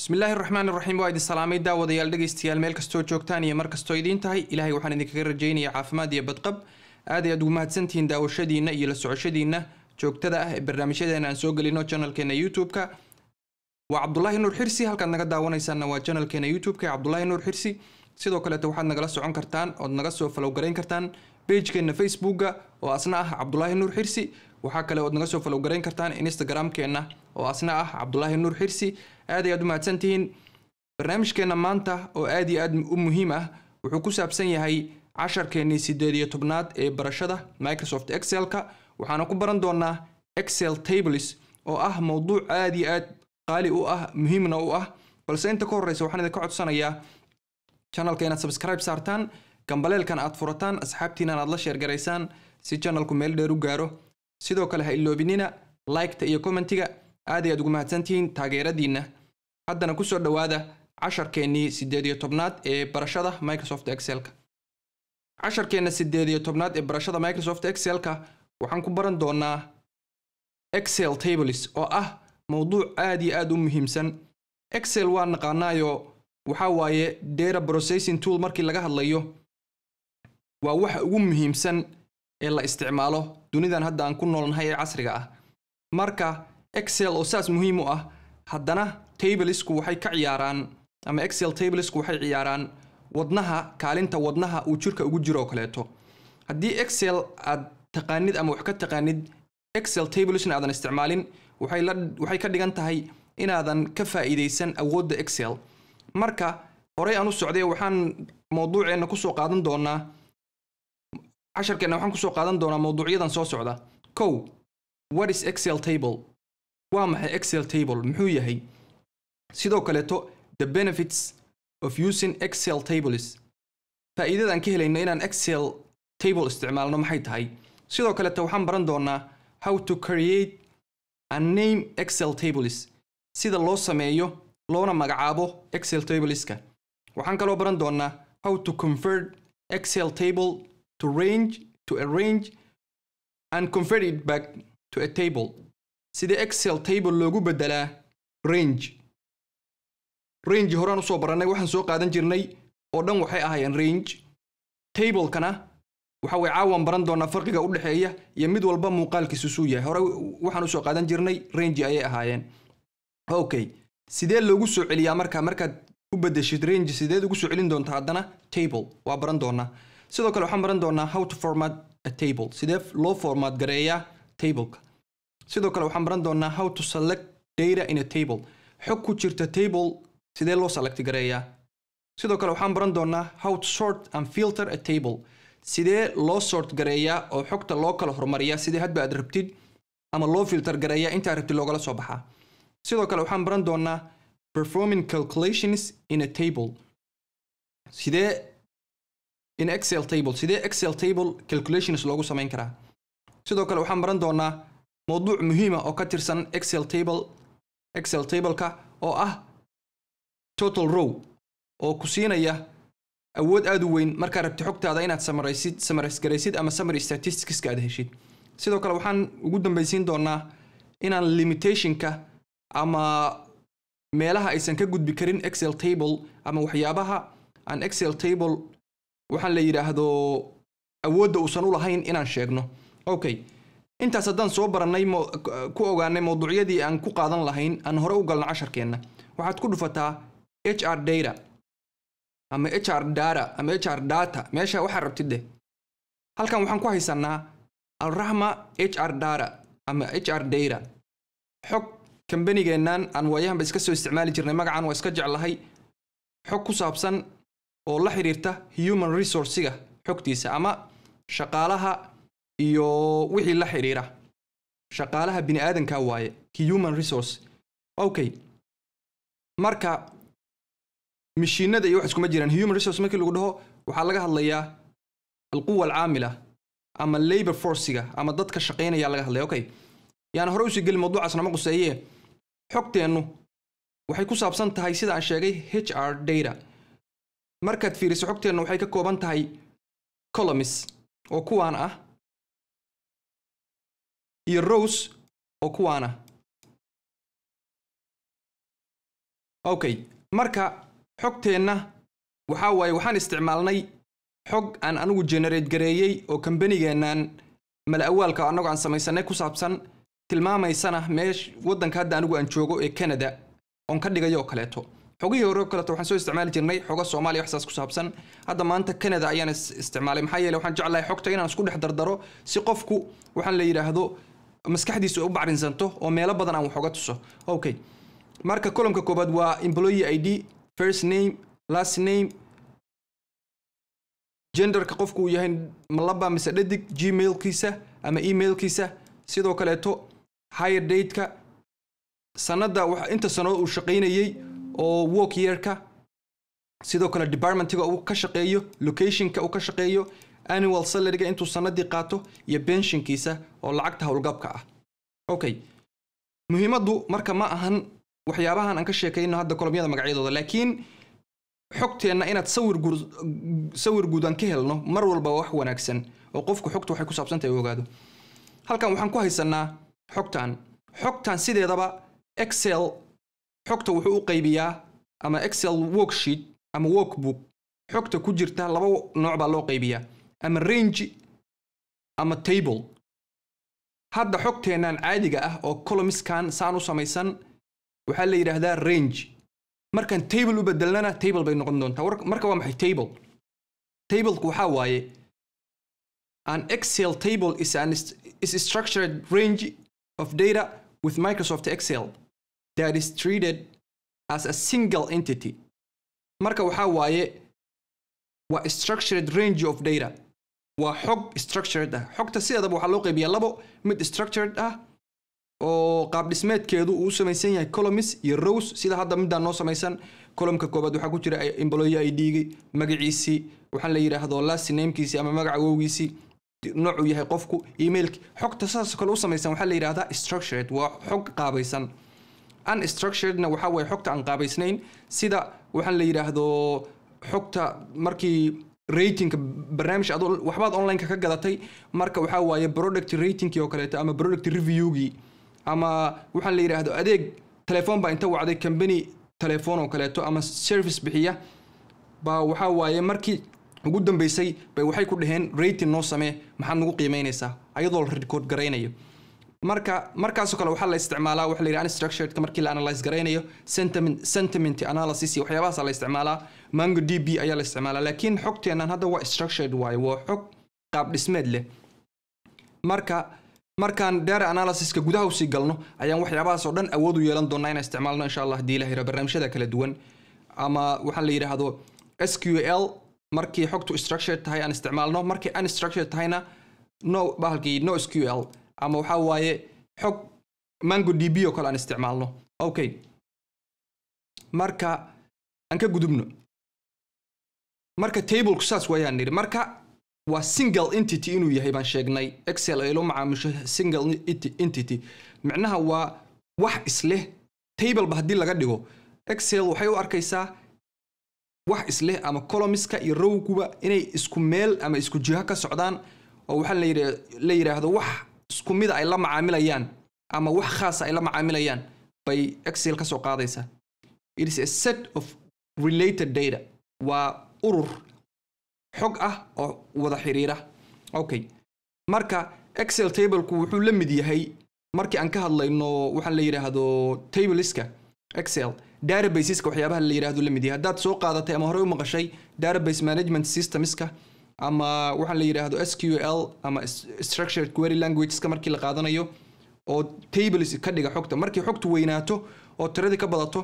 bismillaahi raxmaan raxiim waa idin salaamay daawadayaal dhegeystayaal meel kastoo joogtaan iyo mar kastoo idiin tahay ilahay waxaan idinkaga rajaynaya caafimaad iyo badqab aad ay aad ugu mahadsantihiin daawashadiina iyo la socoshadiina joogtada ah ee barnaamijyadeena aan soo gelino janalkeena youtube-ka waa cabdulaahi nuur xirsi halkaad naga daawanaysaanna waa janalkeena youtube-ka ee cabdulaahi nuur xirsi sidoo kaleeta waxaad nagala socon kartaan ood naga soo falowgarayn kartaan beijkeenna facebookga oo asna ah cabdulaahi nuur xirsi waxaa kale ood naga soo falowgarayn kartaan instagram-keenna oo asna ah cabdulaahi nuur xirsi aad ayaad u mahadsantihiin barnaamijkeenna maanta oo aad iyo aad u muhiim ah wuxuu ku saabsan yahay casharkeennii siddeed iyo tobnaad ee barashada microsoft excelka waxaana ku baran doonaa excel tables oo ah mowduuc aad iyo aad qaali u ah muhiimna u ah balse inta ka horreysa waxaan idinka codsanayaa janalka inaad sabskribe saartaan gambaleelkan aad furataan asxaabtiina inaad la sheergaraysaan si janalku meel dheer u gaaro sidoo kale ha iloobinina liketa iyo commentiga aad ayaad ugu mahadsantihiin taageeradiinna haddana kusoo dhowaada casharkeennii siddeed iyo tobnaad ee barashada microsoft excelka casharkeenna siddeed iyo tobnaad ee barashada microsoft excelka waxaan ku baran doonaa excel tables oo ah mawduuc aad iyo aad u muhiimsan excel waa naqaanaayo waxaa waaye data processing tool markii laga hadlayo waa waxa ugu muhiimsan ee la isticmaalo dunidan hadda aan ku noolnahay ee casriga ah marka excel oo saas muhiim u ah haddana tablesku waxay ka ciyaaraan ama excel tablesku waxay ciyaaraan wadnaha kaalinta wadnaha uu jirka ugu jiro oo kaleeto haddii excel aad taqaanid ama wax ka taqaanid excel tablesna aadan isticmaalin waxay ka dhigan tahay inaadan ka faa'iidaysan awoodda excel marka horey aan u socday waxaan mowduuceenna kusoo qaadan doonaa casharkeenna waxaan kusoo qaadan doonaa mawduucyadan soo socda kow what is excel table waa maxay excel table muxuu yahay sidoo kaleeto the benefits of using excel tables faa'iidadaan ka helayno inaan excel table isticmaalno maxay tahay sidoo kaleeto waxaan baran doonaa how to create a name excel tables sida loo sameeyo loona magacaabo excel tableska waxaan kaloo baran doonaa how to convert excel table to range to arrange and convert it back to a table sida excel table loogu beddelaa range range horaan usoo barannay waxaan soo qaadan jirnay oo dhan waxay ahaayeen range tablekana waxa way caawan baran doonaa farqiga u dhexeeya iyo mid walba muuqaalkiisu suu yahay hore waxaan usoo qaadan jirnay range ayay ahaayeen okay sidee loogu soo celiyaa marka markaad u bedeshid range sideed ugu soo celin doontaa haddana table waa baran doonaa sidoo kale waxaan baran doonaa how to format a table sidee loo format gareeyaa tableka sidoo kale waxaan baran doonaa how to select data in a table xog ku jirta table sidee loo select gareeyaa sidoo kale waxaan baran doonaa how to sort and filter a table sidee loo sort gareeyaa oo xogta loo kala horumariyaa sidee hadba aad rabtid ama loo filter gareeyaa intaa rabtid loogala soo baxaa sidoo kale waxaan baran doonaa performing calculations in a table sidee in excel table sidee excel table calculations loogu samayn karaa sidoo kale waxaan baran doonaa mawduuc muhiima ah oo ka tirsan excel table excel tableka oo ah total row oo ku siinaya awood aada u weyn markaad rabti xogtaada inaad samaraysid samarais ama samary statisticska aad heshid sidoo kale waxaan ugu dambaysiin doonaa inaan limitationka ama meelaha aysan ka gudbi karin excel table ama waxyaabaha aan excel table waxaan la yidhaahdo awoodda uusan u lahayn inaan sheegno okay intaas haddaan soo barannay ku ogaanay mowduucyadii aan ku qaadan lahayn aan hore u galno casharkeenna waxaad ku dhufataa hr data ama hr data ama hr data meesha waxaa rabtid deh halkan waxaan ku haysanaa alrahma hr data ama hr data xog kambanigeennan aan waayahanba iska soo isticmaali jirnay magacan waa iska jeclahay xog ku saabsan oo la xidhiirta human resourciga xogtiisa ama shaqaalaha iyo wixii la xidhiira shaqaalaha bini aadanka waaye human resource okay marka mashiinada iyo wax iskuma jiraan human resource markii lagu dhaho waxaa laga hadlayaa alquwa alcaamila ama labor forciga ama dadka shaqaynaya laga hadlaya okay yaan hore usii geli mawduucaasna ma quseeyee xogteennu waxay ku saabsan tahay sida aan sheegay h r data markaad fiiriso xogteennu waxay ka kooban tahay colomis oo kuwaan ah iyo rose oo kuwaan ah okay marka xogteenna waxa waaye waxaan isticmaalnay xog aan anigu generate gareeyey oo kambanigeennan mala awaalka annagu aan samaysanay ku saabsan tilmaamaysana meesh waddanka hadda anigu aan joogo ee canada oon ka dhigayo oo kaleeto xogihii hore oo kaleeto waxaan soo isticmaali jirnay xoga soomaaliya waxsaas ku saabsan hadda maanta canada ayaan isticmaalay maxaa yeele waxaan jeclahay xogta inaan isku dhex dardaro si qofku waxaan la yidhaahdo maskaxdiisu u bacrinsanto oo meelo badan aan wax oga tuso okay marka kolomka koobaad waa employee i d first name last name genderka qofku uu yahay malaba mise dhadig gmailkiisa ama emailkiisa sidoo kaleeto higher dateka sanada inta sano uu shaqaynayey oo work yeerka sidoo kale departmentiga uu ka shaqeeyo locationka uu ka shaqeeyo annual salaryga intuu sanadii qaato iyo benshinkiisa oo lacagta howlgabka ah okay muhiimaddu marka ma ahan waxyaabahan aan ka sheekayno hadda kolomyada magacyadooda laakiin xogteenna inaad sawir sawir guud ka helno mar walba wax wanaagsan oo qofku xogta waxay ku saabsantahay u ogaado halkan waxaan ku haysanaa xogtan xogtan sideedaba excel xogta wuxuu u qaybiyaa ama excel worksheet ama workbook xogta ku jirta laba nooc baa loo qaybiyaa ama range ama table hadda xogteennan caadiga ah oo colomiskan saan u samaysan waxaa la yidhaahdaa range markaan table u bedelnana table bay noqon doontaa marka waa maxay table tableku waxaa waaye an excel table is an is structured range of data with microsoft excel that is treated as a single entity marka waxaa waaye waa structured range of data waa xog structured ah xogta sideedaba waxaa loo qaybiyaa labo mid structured ah oo qaab dhismeedkeedu uu samaysan yahay colomis iyo rose sida hadda midaan noo samaysan colomka koobaad waxaa ku jira employe i d magaciisii waxaan la yidhaahdo last namekiisii ama magaca wowgiisii noocuu yahay qofku emailki xogta saas kale u samaysan waxaa la yidhahdaa structured waa xog qaabaysan unstructuredna waxaa waye xogta aan qaabaysnayn sida waxaan la yidhaahdo xogta markii ratingka barnaamij adoo waxbaad onlineka ka gadatay marka waxaa waaye product ratingkii oo kaleeto ama product reviewgii ama waxaa la yidhaahdo adeeg telefoon baa inta wacday combany telefoon oo kaleeto ama service bixiya baa waxaa waaye markii ugu dambeysay bay waxay ku dhaheen rating noo samee maxaad nagu qiimeynaysaa ayadoo record garaynayo marka markaasoo kale waxaa la isticmaalaa waxa la yidhaha unstructuredka markii la analyze garaynayo sentiment sentiment analysis iyo waxyaabahaasa la isticmaalaa mango d b ayaa la isticmaalaa laakiin xogteennan hadda waa structured waaye waa xog qaab dhismeed leh marka markaan dheere analysiska gudaha usii galno ayaan waxyaabahaas dhan awood u yeelan doonaa inaan isticmaalno insha allah hadii ilaahira barnaamijyada kala duwan ama waxaan la yidhaahdo s q l markii xogtu structured tahay aan isticmaalno markii unstructured tahayna no bahalkii no s q l ama waxaa waaye xog mango d oo kale aan isticmaalno okay marka aan ka gudubno marka tableku saas waayaan marka waa single entity inuu yahay baan sheegnay excel ay la macaamisho single entity micnaha waa wax isleh tableba haddii laga dhigo excel waxay u arkaysaa wax isleh ama colomiska iyo rowguba inay isku meel ama isku jiho ka socdaan oo waxaa la yidhaahdo wax isku mida ay la macaamilayaan ama wax khaasa ay la macaamilayaan bay excel ka soo qaadaysaa it is a set of related data waa urur xog ah oo wada xiriira okay marka excel tableku wuxuu la mid yahay markii aan ka hadlayno waxaa la yidhaahdo tableska excel databaseska waxyaabaha la yidhahdo la mid yahay haddaad soo qaadatay ama horey u maqashay database management systemska ama waxaa la yidhaahdo s q l ama structured query languageska markii la qaadanayo oo tables ka dhiga xogta markii xogtu weynaato oo tiradii ka badato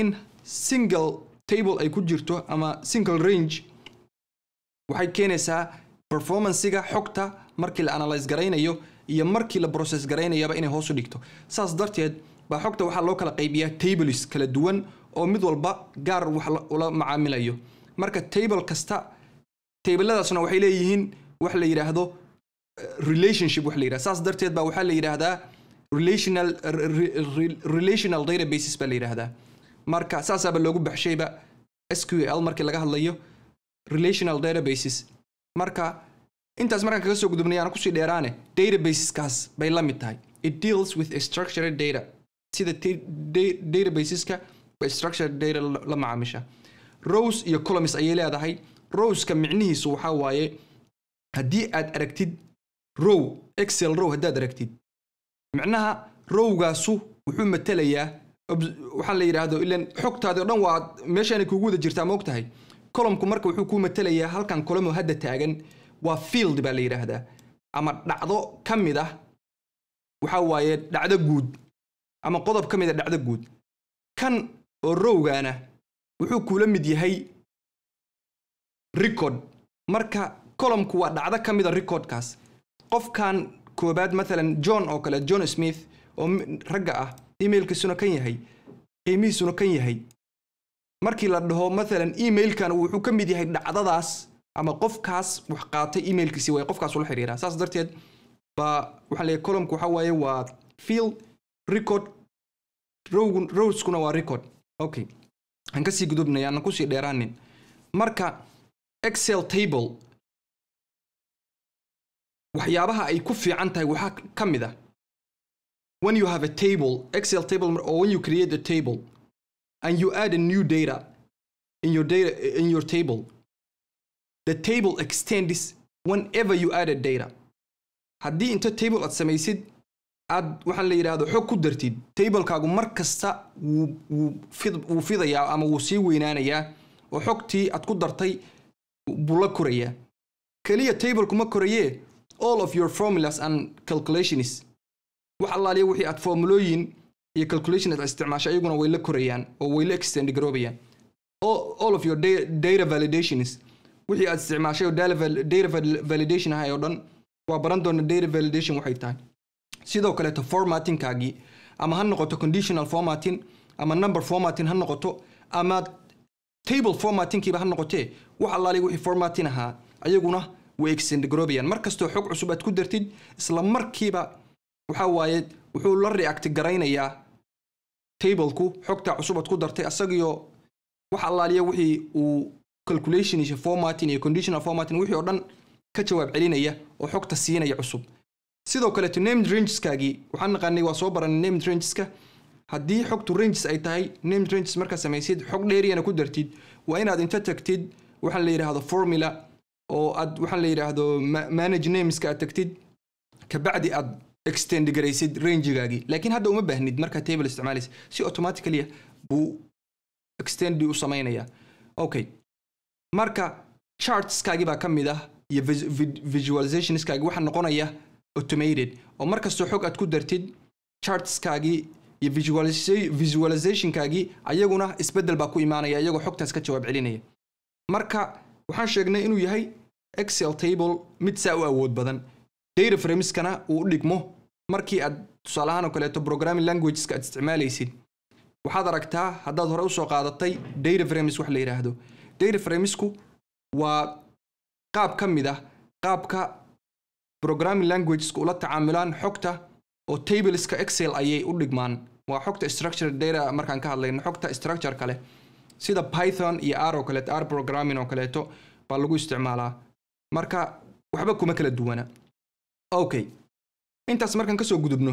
in single table ay ku jirto ama single range waxay keenaysaa performancega xogta markii la analyse garaynayo iyo markii la process garaynayaba inay hoosu dhigto saas darteed baa xogta waxaa loo kala qaybiyaa tables kala duwan oo mid walba gaar wax ula macaamilayo marka table kasta tabladaasna waxay leeyihiin wax la yidhaahdo eh, relationship wax la yidhahdo saas darteed baa waxaa la yidhaahdaa relational relational databases baa la yidhaahdaa marka saasaaba loogu baxshayba sql markii laga hadlayo relational databases marka intaas markaan kaga soo gudubnay aan kusii dheeraane databaseskaas bay la mid tahay it deals with structured data sida databaseska structured data la macaamisha rose iyo columns ayay leedahay rowska micnihiisu waxaa waaye haddii aad aragtid row excel row haddaad aragtid micnaha rowgaasu wuxuu matalayaa waxaa la yidhaahdo ilan xogtaadi o dhan waa meeshaanay kugu wada jirtaa maog tahay columnku marka wuxuu ku matelayaa halkan column hadda taagan waa field baa la yidhaahdaa ama dhacdo ka mid ah waxa waaye dhacdo guud ama qodob ka mid a ah dhacdo guud kan oo rowgaana wuxuu kuula mid yahay record marka columnku waa dhacdo ka mid a ah recordkaas qofkan koobaad mathalan john oo kale john smith oo ragga ah emailkiisuna kan yahay qiimihiisuna kan yahay markii la dhaho maalan emailkan wuxuu ka mid yahay dhacdadaas ama qofkaas wax qaatay emailkiisi way qofkaas ula xiriira saas darteed baa waxaa leeyahay columnku waxa waaye waa field record rowskuna waa record okay aan ka sii gudubnay kusii dheeraanin marka excel table waxyaabaha ay ku fiican tahay waxaa ka mid ah when you have a table excel table or when you create a table and you add a new data in your data in your table, the table extends whenever you added data. haddii inta table aad samaysid aad waxaan la yidhaahdo xog ku dartid tablekaagu mar kasta wuu fidayaa ama wuu sii weynaanayaa oo xogtii aad ku dartay buu la korayaa keliya tableku ma korayee all of your formulas and calculations wax allaaliya wixii aad formulooyin iyo calculation ad isticmaasha iyaguna way la korayaan oo way la extend garoobayaan all of your data validations wixii aad isticmaashay oo data validation ahay oo dhan waa baran doona data validation waxay tahay sidoo kaleeto formattingkaagii ama ha noqoto conditional formatting ama number formatting ha noqoto ama table formattingkiiba ha noqotee wax allaali wixii formatting ahaa ayaguna way extend garoobayaan mar kastoo xog cusub aad ku dartid isla markiiba waxaa waaye wuxuu la react garaynayaa tableku xogta cusubad ku dartay asagiyo wax allaaliya wixii uu calculation formatin iyo conditional formatin wixii oo dhan ka jawaab celinaya oo xogta siinaya cusub sidoo kaleeto named rangeskaagii waxaan naqaanay waa soo baranay named rangeska haddii xogtu ranges ay tahay named ranges markaa samaysid xog dheeriyana ku dartid waa inaad inta tagtid waxaan la yidhaahdo formula oo aad waxaan la yidhaahdo manage nameska aad tagtid kabacdi aad extend garaysid rangigaagii laakiin hadda uma baahnid markaa table isticmaalaysa si automatically buu extend u samaynayaa okay marka chartskaagi baa ka mid ah iyo visualizationskaagi waxaa noqonaya automated oo markastoo xog aad ku dartid chartskaagii iyo visualizationkaagii ayaguna isbeddel baa ku imaanaya iyagoo xogtaas ka jawaab celinaya marka waxaan sheegnay inuu yahay excel table mid saa u awood badan data frameskana uu u dhigmo markii aad tusaalahaan oo kaleeto programming languageska aad isticmaalaysid waxaad aragtaa haddaad hore usoo qaadatay data frames wax la yidhaahdo data framesku waa qaab ka mid ah qaabka programming languageska ula tacaamulaan xogta oo tableska excel ayay u dhigmaan waa xogta structure data markaan ka hadlayno xogta structure kale sida python iyo r oo kaleeto r programming oo kaleeto baa lagu isticmaalaa marka waxba kuma kala duwana okay intaas markaan soo gudubno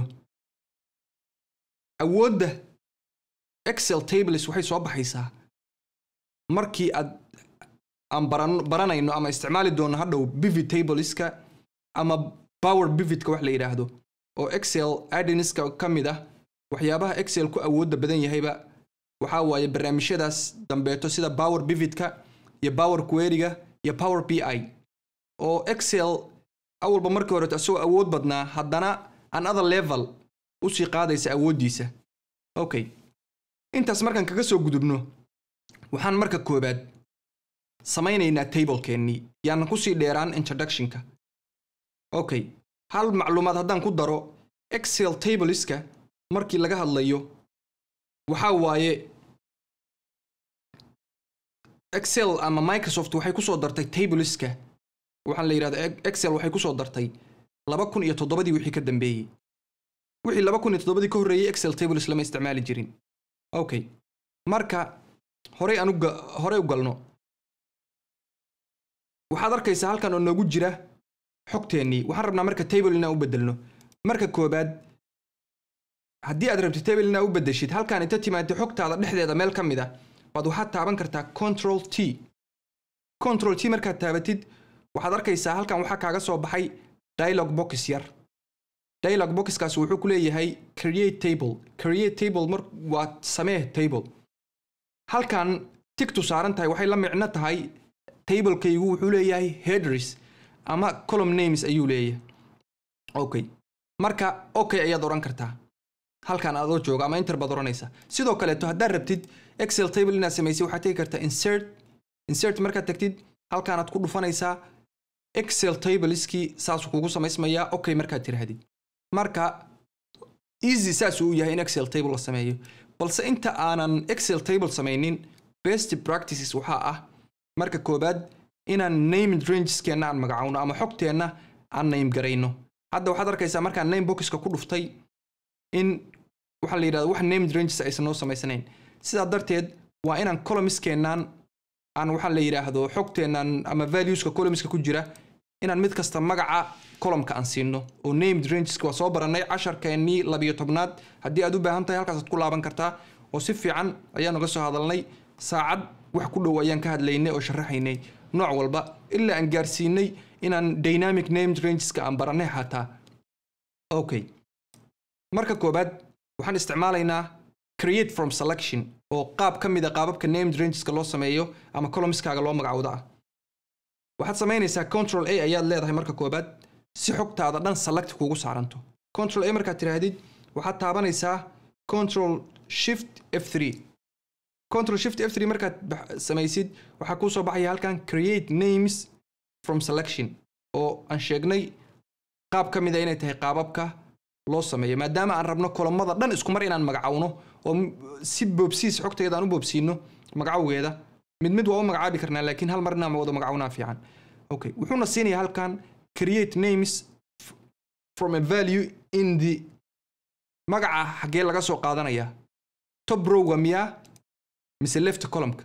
awoodda excel tables waxay soo baxaysaa markii aad aan baranayno ama isticmaali doono hadhow bivit tableska ama power bivitka wax la yidhaahdo oo excel adinska ka mid ah waxyaabaha excel ku awoodda badan yahayba waxaa waaye barnaamijyadaas dambeeto sida power bivitka iyo power queriga iyo power b i oo excel awalba markii hore isagoo awood badnaa haddana an other level usii qaadaysa awooddiisa okay intaas markaan kaga soo gudubno waxaan marka koobaad samaynaynaa tablekeennii yaanan kusii dheeraan introductionka okay hal macluumaad haddaan ku daro excel tableska markii laga hadlayo waxaa waaye excel ama microsoft waxay kusoo dartay tableska waxaan la yidhahdaa excel waxay kusoo dartay laba kun iyo toddobadii wixii ka dambeeyey wixii laba kun iyo toddobadii ka horreeyey excel tables lama isticmaali jirin okay marka horey aan horey u galno waxaad arkaysaa halkan oo noogu jira xogteennii waxaan rabnaa marka table inaan u bedelno marka koobaad haddii aad rabtid table inaa u bedeshid halkaan inta timaada xogtaada dhexdeeda meel ka mid ah baad waxaad taaban kartaa control t control t markaad taabatid waxaad arkaysaa halkan waxaa kaaga soo baxay dialog box yar dialog boxkaas wuxuu ku leeyahay create table create table mar waa samee table halkan tigtu saaran tahay waxay la micno tahay tablekaygu wuxuu leeyahay headers ama column names ayuu leeyahay okay marka okay ayaad odhan kartaa halkan adoo jooga ama inter odhanaysa sidoo kaleeto haddaad rabtid excel table inaad samaysay waxaad tegi kartaa insert insert markaad tagtid halkaanaad ku dhufanaysaa excel tableskii saasuu kugu samaysmayaa okay markaad tirahdid marka easy saasuu u yahay in excel table la sameeyo balse inta aanan excel table samaynin best practices waxaa ah marka koobaad inaan named rangeskeena aan magacowno ama xogteenna aan name garayno hadda waxaad arkaysaa markaan name boxka ku dhuftay in waxaa la yidhahda wax named ranges aysan noo samaysnayn sidaa darteed waa inaan columnskeenaan aan waxaa la yidhaahdo xogteenaan ama valueska columnska ku jira inaan mid kasta magaca columka aan siino oo named rangeska waa soo baranay casharkeennii labiyo tobnaad haddii aad u baahan tahay halkaasaad ku laaban kartaa oo si fiican ayaan uga soo hadalnay saacad wax ku dhow ayaan ka hadlaynay oo sharaxaynay nooc walba ilaa aan gaarsiinay inaan dynamic named rangeska aan baranay hataa okay marka koobaad waxaan isticmaalaynaa create from selection oo qaab ka mid a ah qaababka named rangeska loo sameeyo ama columskaaga loo magacawda ah waxaad samaynaysaa control a ayaad leedahay marka koobaad si xogtaada dhan select kuugu saaranto control a markaad tiraahdid waxaad taabanaysaa control shift f control shift f markaad samaysid waxaa kuu soo baxaya halkan create names from selection oo aan sheegnay qaab ka mida ah inay tahay qaababka loo sameeyo maadaama aan rabno kolommada dhan isku mar inaan magacawno oo si boobsiis xogteeda aan u boobsiino magacawgeeda mid mid waa u magacaabi karnaa laakiin hal marna ma wada magacawnaan fiican okay wuxuuna siinaya halkan create names from a value in the magaca xaggee laga soo qaadanayaa top rowga miyaa mise left columnka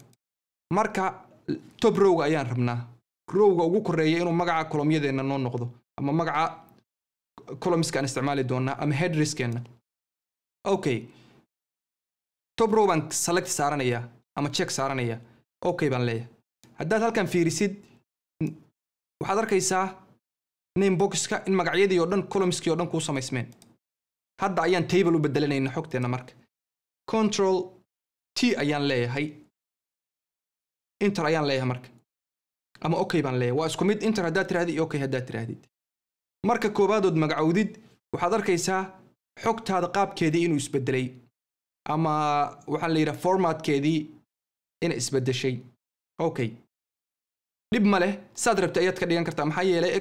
marka top rowga ayaan rabnaa rowga ugu koreeya inuu magaca kolomyadeenna noo noqdo ama magaca columskaan isticmaali doonaa ama headriskeenna okay top row baan select saaranaya ama check saaranaya okay baan leeyahay haddaad halkan fiirisid waxaad arkaysaa nameboxka in magacyadii oo dhan columskii oo dhan kuu samaysmeen hadda ayaan table u bedelanayna xogteenna marka control t ayaan leeyahay inter ayaan leeyahay marka ama okay baan leeyahay waa isku mid inter haddaad tirahdid iyo okay haddaad tirahdid marka koowaadood magacowdid waxaad arkaysaa xogtaada qaabkeedii inuu isbedelay ama waxaa la yidhaha formatkeedii in isbedeshay okay dhib ma leh saad rabta ayaad ka dhigan kartaa maxaa yeelay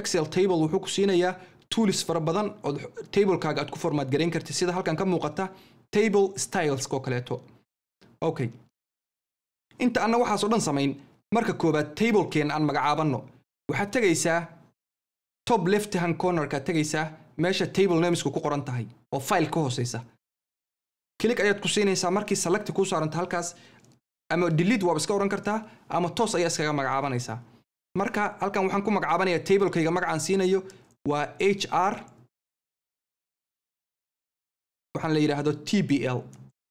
excel table wuxuu ku siinayaa tools fara badan ood tablekaaga aad ku formaat garayn kartid sida halkan ka muuqata table stylesko kaleeto okay inta anna waxaasoo dhan samayn marka koowaad tablekeen aan magacaabanno waxaad tegaysaa top left hand cornerkaad tegaysaa meesha table namesku ku qoran tahay oo file ka hooseysa click ayaad ku siinaysaa markii selecti kuu saaranta halkaas ama dilid waaba iska oran kartaa ama toos ayaa iskaga magacaabanaysaa marka halkan waxaan ku magacaabanayaa tablekayga magacaan siinayo waa h r waxaan la yidhaahdo t b l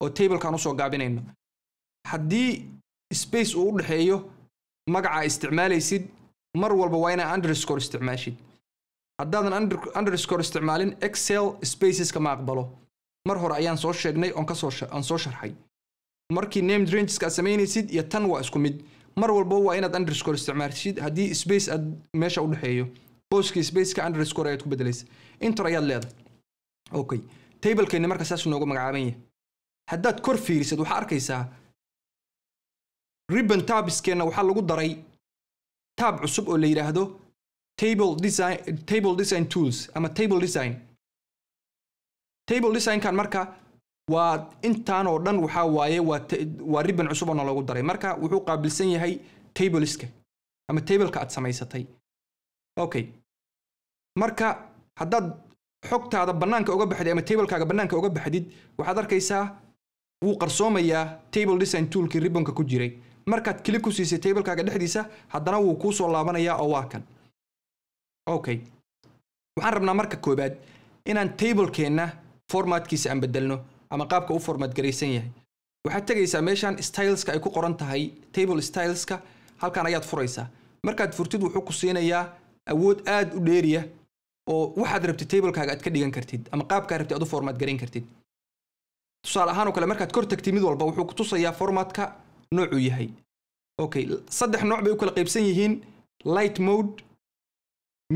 oo tablekaan usoo gaabinayno haddii space uu u dhexeeyo magacaa isticmaalaysid mar walba waa inaa underscore isticmaashid haddaadan underscore isticmaalin excel spaceska ma aqbalo mar hore ayaan soo sheegnay oon kasoo aan soo sharxay markii named rangeska aad samaynaysid iyo tan waa isku mid mar walba waa inaad underscore isticmaashid haddii space aad meesha udhexeeyo booskii spaceka underscore ayaad ku bedelaysa inter ayaad leedahay okay tablekeeni marka saas noogu magacaaban yahay haddaad kor fiirisad waxaa arkaysaa ribbon tabiskeenna waxaa lagu daray taab cusub oo la yidhaahdo table design, table design tools ama table design table designkan marka waa intaan oo dhan waxaa waaye waa riban cusub oo naloogu daray marka wuxuu qaabilsan yahay tableska ama tableka aad samaysatay okay marka haddaad xogtaada bannaanka uga baxdid ama tablekaaga bannaanka uga baxdid waxaad arkaysaa wuu qarsoomayaa table design toolkii ribbonka ku jiray markaad click ku siisay tablekaaga dhexdiisa haddana wuu kuu soo laabanayaa oo waa kan okay waxaan rabnaa marka koobaad inaan tablekeenna formatkiisa aan bedelno ama qaabka u format garaysan yahay waxaad tegaysaa meeshaan styleska ay ku qoran tahay table styleska halkan ayaad furaysaa markaad furtid wuxuu ku siinayaa awood aad u dheeriya oo waxaad rabtid tablekaaga aad ka dhigan kartid ama qaabkaa rabtid aad u format garan kartid tusaale ahaan oo kale markaad kor tagtid mid walba wuxuu ku tusayaa formatka noocuu yahay okay saddex nooc bay u kala qaybsan yihiin light mode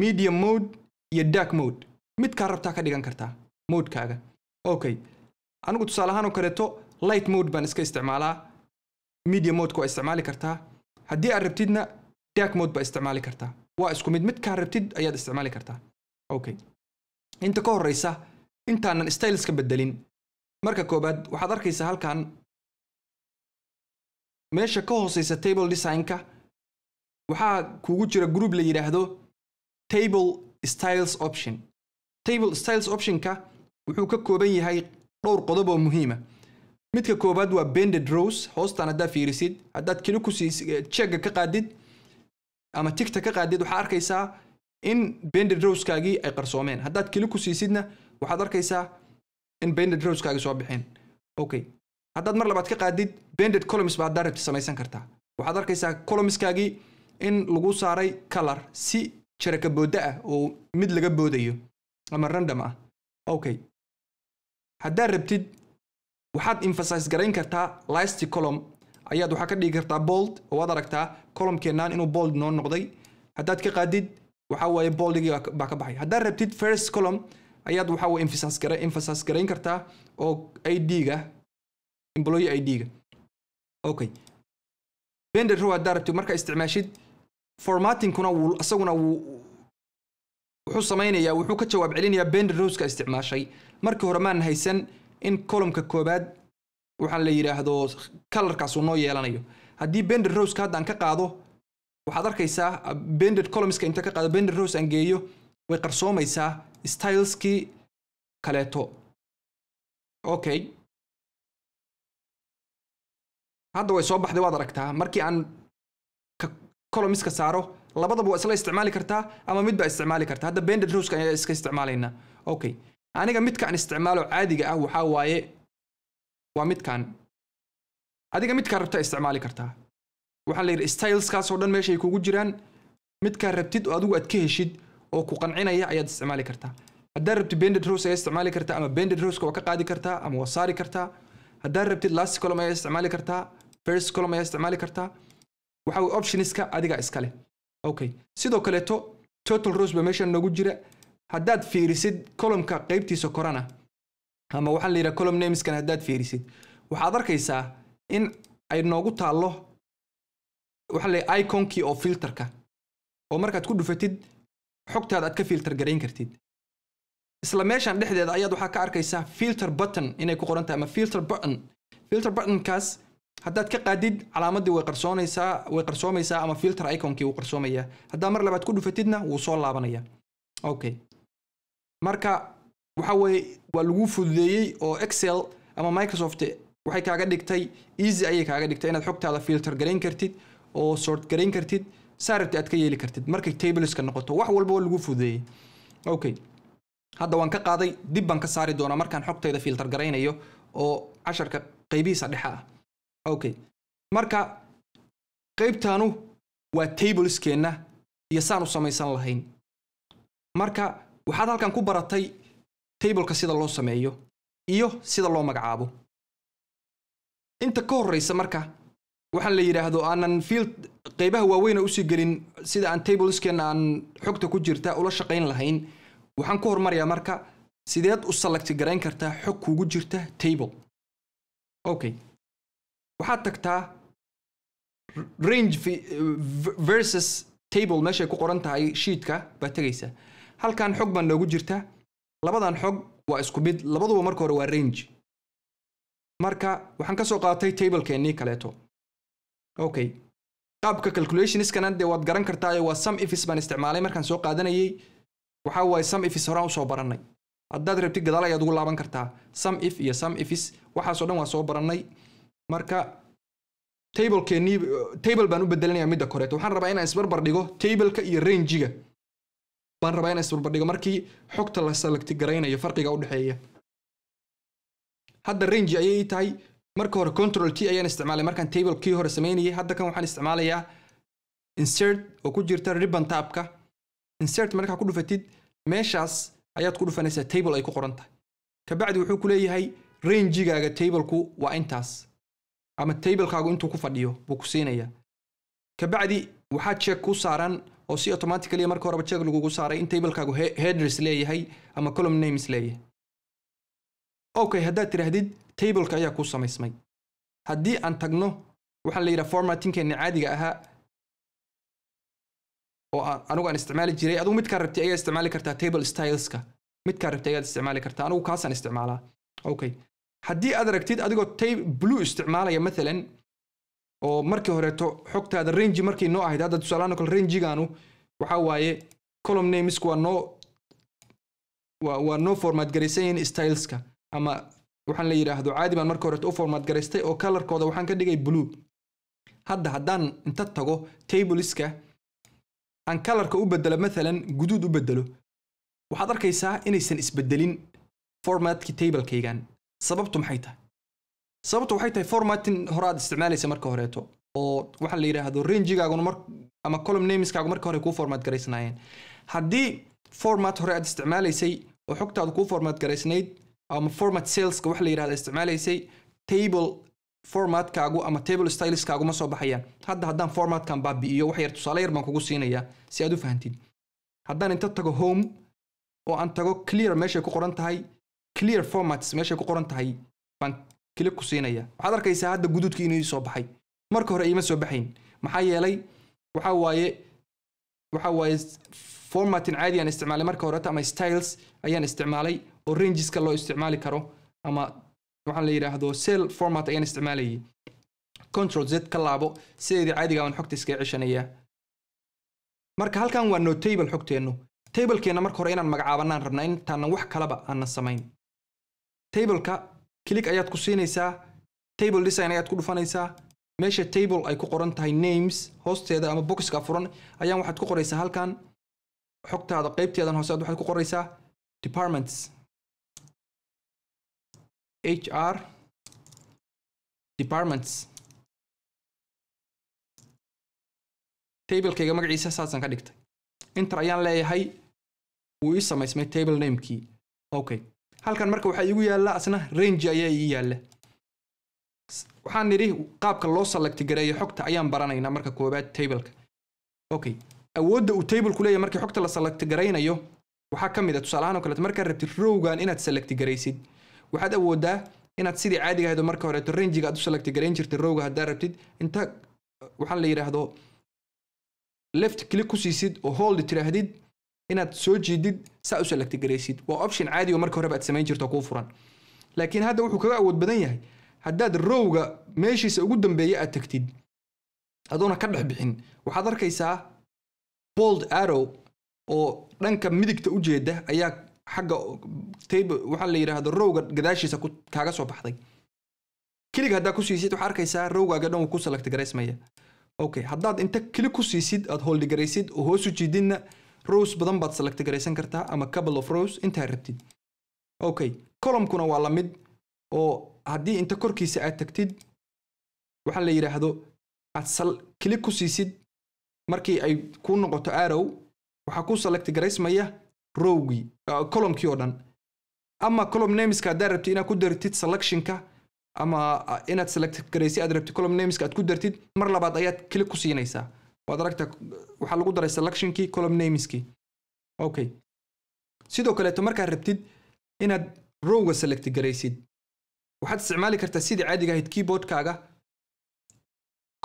medium mode iyo dark mode midkaa rabtaa ka dhigan kartaa modekaaga okay anigu tusaale ahaan oo kaleeto light mode baan iska isticmaalaa media modka waa isticmaali kartaa haddii aad rabtidna dark mode baa isticmaali kartaa waa isku mid midkaa rabtid ayaad isticmaali kartaa okay inta ka horeysa intaanan styleska bedelin marka koobaad waxaad arkaysaa halkan meesha ka hooseysa table designka waxaa kuugu jira group la yidhaahdo table styles option table styles optionka wuxuu ka kooban yahay dhowr qodob oo muhiima ah. midka koowaad waa bended rose hoostan haddaad fiirisid haddaad keli kusiis jegga eh, ka qaadid ama tigta ka qaadid waxaa arkaysaa in bended rosekaagii ay qarsoomeen haddaad keli ku siisidna waxaad arkaysaa in bended rosekaagii soo bixeen okay haddaad mar labaad ka qaadid bended columns baad direct samaysan kartaa waxaad arkaysaa columnskaagii in lagu saaray color si jaraka ah oo mid laga boodayo ama random ah okay haddaad rabtid waxaad emphasize garayn kartaa listy colom ayaad waxaa ka dhigi kartaa bold oo waad aragtaa columnkeennan inuu bold noo noqday haddaad ka qaadid waxa waaye boldgii baa ka baxay haddaad rabtid first column ayaad waxa weye garayn kartaa oo idga employee idga okay bender row haddaad rabtid markaa isticmaashid formattingkuna wuu isaguna wuu wuxuu samaynayaa wuxuu ka jawaab celinayaa bender rowska isticmaashay markii hore maan haysan in columka koobaad waxaa la yidhaahdo kalarkaas noo yeelanayo haddii bender roska haddaan ka qaado waxaad arkaysaa bended columska inta ka qaado bender rose aan geeyo way qarsoomaysaa styleskii kaleeto okay hadda way soo baxday waad aragtaa markii aan columska saaro labadaba waa isla isticmaali kartaa ama midbaa baa isticmaali kartaa hadda bended roska ayaa iska isticmaalaynaa okay aniga midkaan isticmaalo caadiga ah waxaa waaye waa midkaan adiga midkaan rabta isticmaali kartaa waxaa la yidhi dhan meeshaay kugu jiraan midkaa rabtid oo adigu aad ka heshid oo ku qancinaya ayaad isticmaali kartaa haddaa rabtid bended rose ayaad isticmaali kartaa ama bended roseka waa ka qaadi kartaa ama waa saari kartaa haddaa rabtid last column ayaad isticmaali kartaa first column ayaad isticmaali kartaa waxa weye optionska adigaa iskale okay sidoo kaleeto total rose baa meeshaan noogu jira haddaad fiirisid columka qaybtiisa korana ama waxaa la yidhaha column nameskan haddaad fiirisid waxaad arkaysaa in ay noogu taallo waxaa la yidhaha iconkii oo filterka oo markaad ku dhufatid xogtaada aad ka filter garayn kartid isla meeshan dhexdeeda ayaad waxaa ka arkaysaa filter button inay ku qoran tahay ama filter button filter buttonkaas haddaad ka qaadid calaamaddii way qarsoonaysaa way qarsoomaysaa ama filter iconkii wuu qarsoomayaa haddaad mar labaad ku dhufatidna wuu soo laabanaya okay marka waxa weye waa lagu fududeeyey oo excel ama microsoft waxay kaaga dhigtay easy ayay kaaga dhigtay inaad xogtaada filter garayn kartid oo sort garayn kartid saa rabti aad ka yeeli kartid markay tableska noqoto wax walba waa lagu fududeeyey okay hadda waan ka qaaday dib baan ka saari doonaa markaan xogtayda filter garaynayo oo casharka qaybihiisa dhexa ah okay marka qaybtaanu waa tableskeenna iyo saan u samaysan lahayn marka waxaad halkan ku baratay tableka sida loo sameeyo iyo sida loo magacaabo inta ka horraysa marka waxaan la yidhaahdo aanan field qaybaha waaweyna usii gelin sida aan tableskeen aan xogta ku jirta ula shaqayn lahayn waxaan ku hormarayaa marka sideed u salagti garayn kartaa xog kuugu jirta table okay waxaad tagtaa range versus table meeshay ku qoran tahay shiidka baad tegaysaa halkan xog baa noogu jirta labadan xog waa isku mid labaduba marka hore waa range marka waxaan ka soo qaatay tablekeenii kaleeto okay qaabka calculationiskana dee waad garan kartaayo waa sum ifis baan isticmaalay markaan soo qaadanayay waxaa waaye sum ifis horaan usoo barannay haddaad rabtid gadaal ayaad ugu laaban kartaa sum if iyo sum ifis waxaasoo dhan waa soo barannay marka tablekeenii table baan u bedelinayaa midda koreeto waxaan rabaa inaan isbarbar dhigo tableka iyo rangiga baan rabaa in isbarbardhigo markii xogta la salagti garaynayo farqiga u dhexeeya hadda range ayay tahay marka hore control t ayaan isticmaalay markaan table kii hore sameynayay hadda kan waxaan isticmaalayaa insert oo ku jirta ribbon tabka insert markaa ku dhufatid meeshaas ayaad ku dhufanaysaa table ay ku qoran tahay kabacdi wuxuu ku leeyahay rangigaaga tableku waa intaas ama tablekaagu intuu ku fadhiyo buu ku siinayaa kabacdi waxaa jeeg ku saaran oo si automatically marka horeba jeeg lagugu saaray in tablekaagu headers leeyahay ama column names leeyahay okay haddaad tidhaahdid tableka ayaa kuu samaysmay haddii aan tagno waxaan la yidhaha formatingkeenna caadiga ahaa oo anigu aan isticmaali jiray adugu midkaa rabtay ayaa isticmaali kartaa table styleska midkaa rabtay ayaad isticmaali kartaa anigu kaasaan isticmaalaa okay haddii aad aragtid adigoo blue isticmaalaya maalan oo markii horeeto xogtaada rangi markay noo ahayd hadda tusaalahaan kale rangigaanu waxaa waaye column names waa noo waa noo format garaysan styleska ama waxaan la yidhaahdo caadi baan marka horeeto u format garaystay oo colorkooda waxaan ka dhigay blue hadda haddaan inta tago tableska aan colorka u bedelo mathalan guduud u bedelo waxaad arkaysaa inaysan isbedelin formatkii tablekaygan sababtu maxay tahay sababtu waxay tahay formatin hore aad isticmaalaysa marka horeeto oo waxaa la yidhaahdo rangigaaguna mar ama column nameskaagu marka hore kuu format garaysnaayeen haddii format hore aad isticmaalaysay oo xogtaadu kuu format garaysnayd ama format saleska waxa la yidhahda isticmaalaysay table formatkaagu ama table styleskaagu ma soo baxayaan hadda haddaan formatkan baabi'iyo wax yar tusaale yar baan kugu siinayaa si aad u fahamtid haddaan inta tago home oo aan tago clear meeshay ku qoran tahay clear formats meeshay ku qoran tahay baan kilig ku siinaya waxaad arkaysaa hadda guduudka inuu soo baxay marka hore iima soo baxayn maxaa yeelay waxa waaye waxa waaye formatin caadi aan isticmaalay marka horeta ama styles ayaan isticmaalay oo rangeska loo isticmaali karo ama waxaan la yidhaahdo sel format ayaan isticmaalayay control z ka laabo sideedii caadiga aan xogta iskaga ceshanaya marka halkan waa no table xogteennu tablekeenna marka hore inaan magacaabanaan rabnaa intaanan wax kalaba aanan samayn tableka click ayaad ku siinaysaa table design ayaad ku dhufanaysaa meesha table ay ku qoran tahay names hoosteeda ama boxka furan ayaan waxaad ku qoraysaa halkan xogtaada qaybteedan hoose waxaad ku qoraysaa departments hr departments tablekayga magaciisa saasaan ka dhigtay inter ayaan leeyahay wuu ii samaysmay table namekii okay halkan marka waxaa iigu yaalla asna range ayaa ii yaalla waxaan nidhi qaabka loo salagtigareeyo xogta ayaan baranaynaa marka koobaad tableka okay awoodda uu tableku leeyahy markii xogta la salagtigaraynayo waxaa ka mid a ah tusaalahaan o kaleeto markaad rabtid rowgan inaad salagtigaraysid waxaad awoodaa inaad sidii caadiga ahayd oo marka horeeto rangiga aad u salagtigarayn jirtay rowga haddaa rabtid inta waxaan la yidhaahdo left click ku siisid oo hold tiraahdid inaad soo jiidid saa u select garaysid waa option caadi oo marka horeba aad samayn jirto kuu furan laakiin hadda wuxuu kaga awood badan yahay haddaad rowga meeshiisa ugu dambeeya aad tagtid adoona ka dhex bixin waxaad arkaysaa bold arrow oo dhanka midigta u jeeda ayaa xagga table waxaa la yidhaahdo rowga gadaashiisa kaaga soo baxday kilig haddaa ku siisid waxaa arkaysaa rowgaaga dhan wuu ku select garaysmaya okay haddaad inta kilig ku siisid aad holdigaraysid oo hoosu jiididna rows badan baad select garaysan kartaa ama couple of rows intaa rabtid okay columnkuna waa la mid oo haddii inta korkiisa aad tagtid waxaa la yidhaahdo aad kili ku siisid markii ay ku noqoto arrow waxaa ku select garaysmaya rowgii ah, columnkii oo dhan ama column nameska haddaad rabtid inaad ku dartid selectionka ama ah, inaad select garaysi aad rabtid column nameska aad ku dartid mar labaad ayaad kili ku siinaysaa waad aragta waxaa lagu daray selectionkii column nameskii okay sidoo kaleeto markaad rabtid inaad rowga select garaysid waxaad isticmaali kartaa sidii caadiga ahayd keyboardkaaga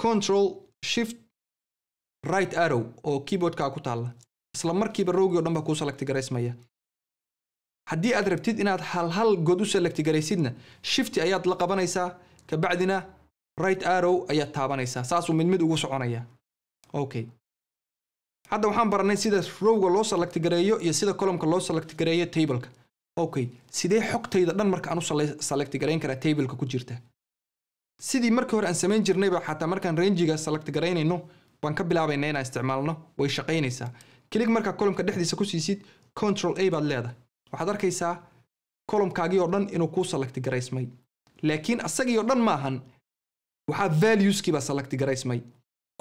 control shift right arrow oo keyboardkaaga ku taalla isla markiiba rowgii o dhan baa kuu select garaysmaya haddii aad rabtid inaad hal hal god u select garaysidna shifti ayaad la qabanaysaa kabacdina right arrow ayaad taabanaysaa saasuu mid mid ugu soconayaa okay hadda waxaan baranay sida rowga loo salaktigareeyo iyo sida columka loo salaktigareeyo tableka okay sidee xogtayda dhan marka aan u salaktigareyn karaa tableka ku jirta sidii markii hore aan samayn jirnayba xataa markaan rangiga salaktigaraynayno baan ka bilaabayna inaan isticmaalno way shaqaynaysaa kelig markaa columka dhexdiisa ku siisid control a baad leedahay waxaad arkaysaa columkaagii oo dhan inuu kuu salaktigaraysmay laakiin asagii oo dhan maahan waxaa valueskii baa salaktigaraysmay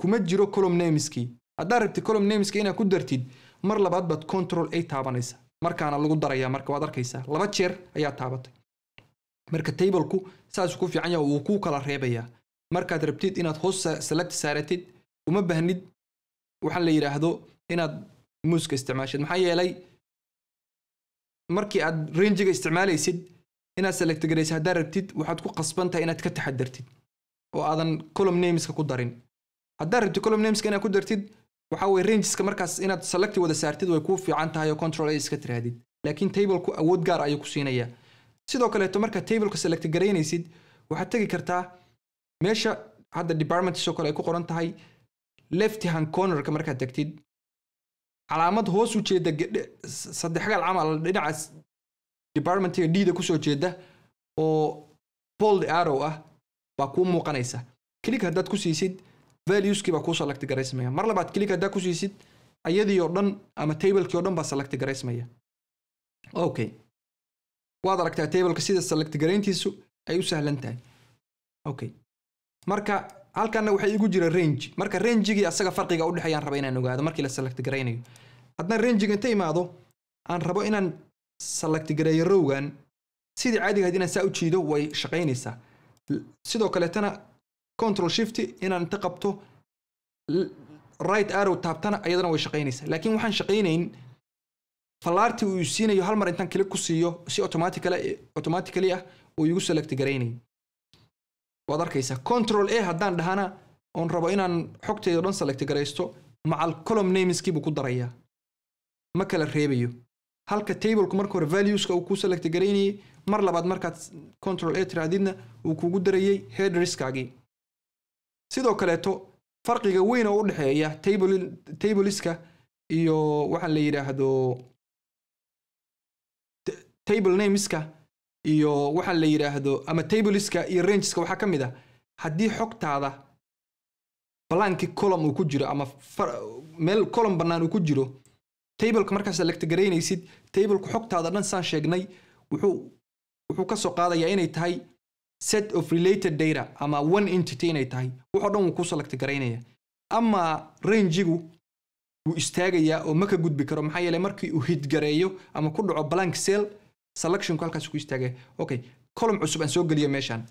kuma jiro column nameskii haddaad rabtid column nameska inaad ku dartid mar labaad baad control a taabanaysa markaana lagu darayaa marka waad arkaysaa laba jeer ayaa taabatay marka tableku saasuu ku fiican yaha wuu kuu kala reebayaa markaad rabtid inaad hoos select saaratid uma bahnid waxaa la yidhaahdo inaad muuska isticmaashid maxaa yeelay markii aad rangiga isticmaalaysid inaad select haddaad rabtid waxaad ku qasban tahay inaad ka taxadartid oo aadan column nameska ku darin haddaad rabti column nameska inaad ku dartid waxa weye rangeska markaas inaad selecti wada saartid way kuu fiican tahay oo control a iska tiraadid laakiin tableku awood gaar ayuu ku siinayaa sidoo kaleeto markaad tableka select garaynaysid waxaad tegi kartaa meesha hadda departmentiso kale ay ku qoran tahay leftihan cornerka markaad tagtid calaamad hoos u jeeda saddexgaal camal dhinacaas departmentiga dda kusoo jeeda oo bold arrow ah baa kuu muuqanaysa klig haddaad ku siisid valueskii baa kuu select garaysamaya mar labaad click haddaa ku siisid ayadii oo dhan ama tablekii o dhan baa select garaysmaya okay waad aragtaa tableka sida select garayntiisu ay u sahlan tahay okay marka halkana waxaa igu jira range marka rangigii asaga farqiga u dhexeeyaan raba inaan ogaado markii la select garaynayo haddaan rangiga inta imaado aan rabo inaan select gareeyo rowgan sidii caadiga had inaan saa u jiido way shaqaynaysaa sidoo kaleetana control shift inaan inta qabto right arrow taabtana iyadana way shaqaynaysaa laakiin waxaan shaqaynayn fallaartii uu siinayo hal mar intaan kale ku siiyo si automatically ah uu igu select garaynay waad arkaysaa control a haddaan dhahana oon rabo inaan xogteedo dhan select garaysto macal column nameski buu ku darayaa ma kala reebayo halka tableku marka hore valueska uu ku select garaynayay mar labaad markaad control a tirahdidna uu kugu darayay headriskaagii sidoo kaleeto farqiga weyn oo u dhexeeya tableliska iyo waxaan la yidhaahdo table nameska iyo waxaan la yidhaahdo ama tableliska iyo rangeska waxaa ka mid a ah, haddii xogtaada balankii colum uu ku jiro ama meel colum bannaan uu ku jiro tableka markaas electagaraynaysid tableku xogtaada dhan saan sheegnay wuxuu kasoo qaadayaa inay tahay set of related data ama one entity inay tahay wuxoo dhan wuu ku select garaynaya ama rangigu wuu istaagayaa oo ma gudbi karo maxaa yeele markii uu hidgareeyo ama ku dhaco blank cell selectionku halkaas ku istaagaya okay column cusub aan soo geliyo meeshaan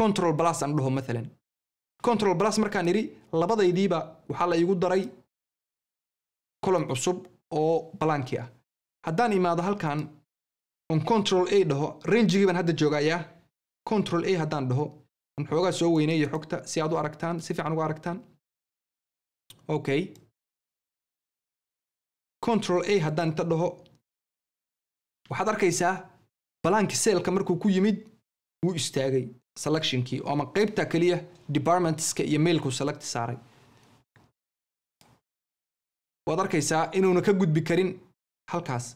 control plus aan dhaho mathalan control plus markaan idhi labadaydiiba waxaa la iigu daray column cusub oo blanki ah haddaan imaado halkan on control a dhaho rangigii baan hadda joogayaa control a haddaan dhaho aan xoogaa soo weyneeyo xogta si aad u aragtaan si fiican uga aragtaan okay control a haddaan inta dhaho waxaad arkaysaa balaanki seelka markuu ku yimid wuu istaagay selectionkii oo ama qaybta keliya departmentska iyo mailku select saaray waad arkaysaa inuuna ka gudbi karin halkaas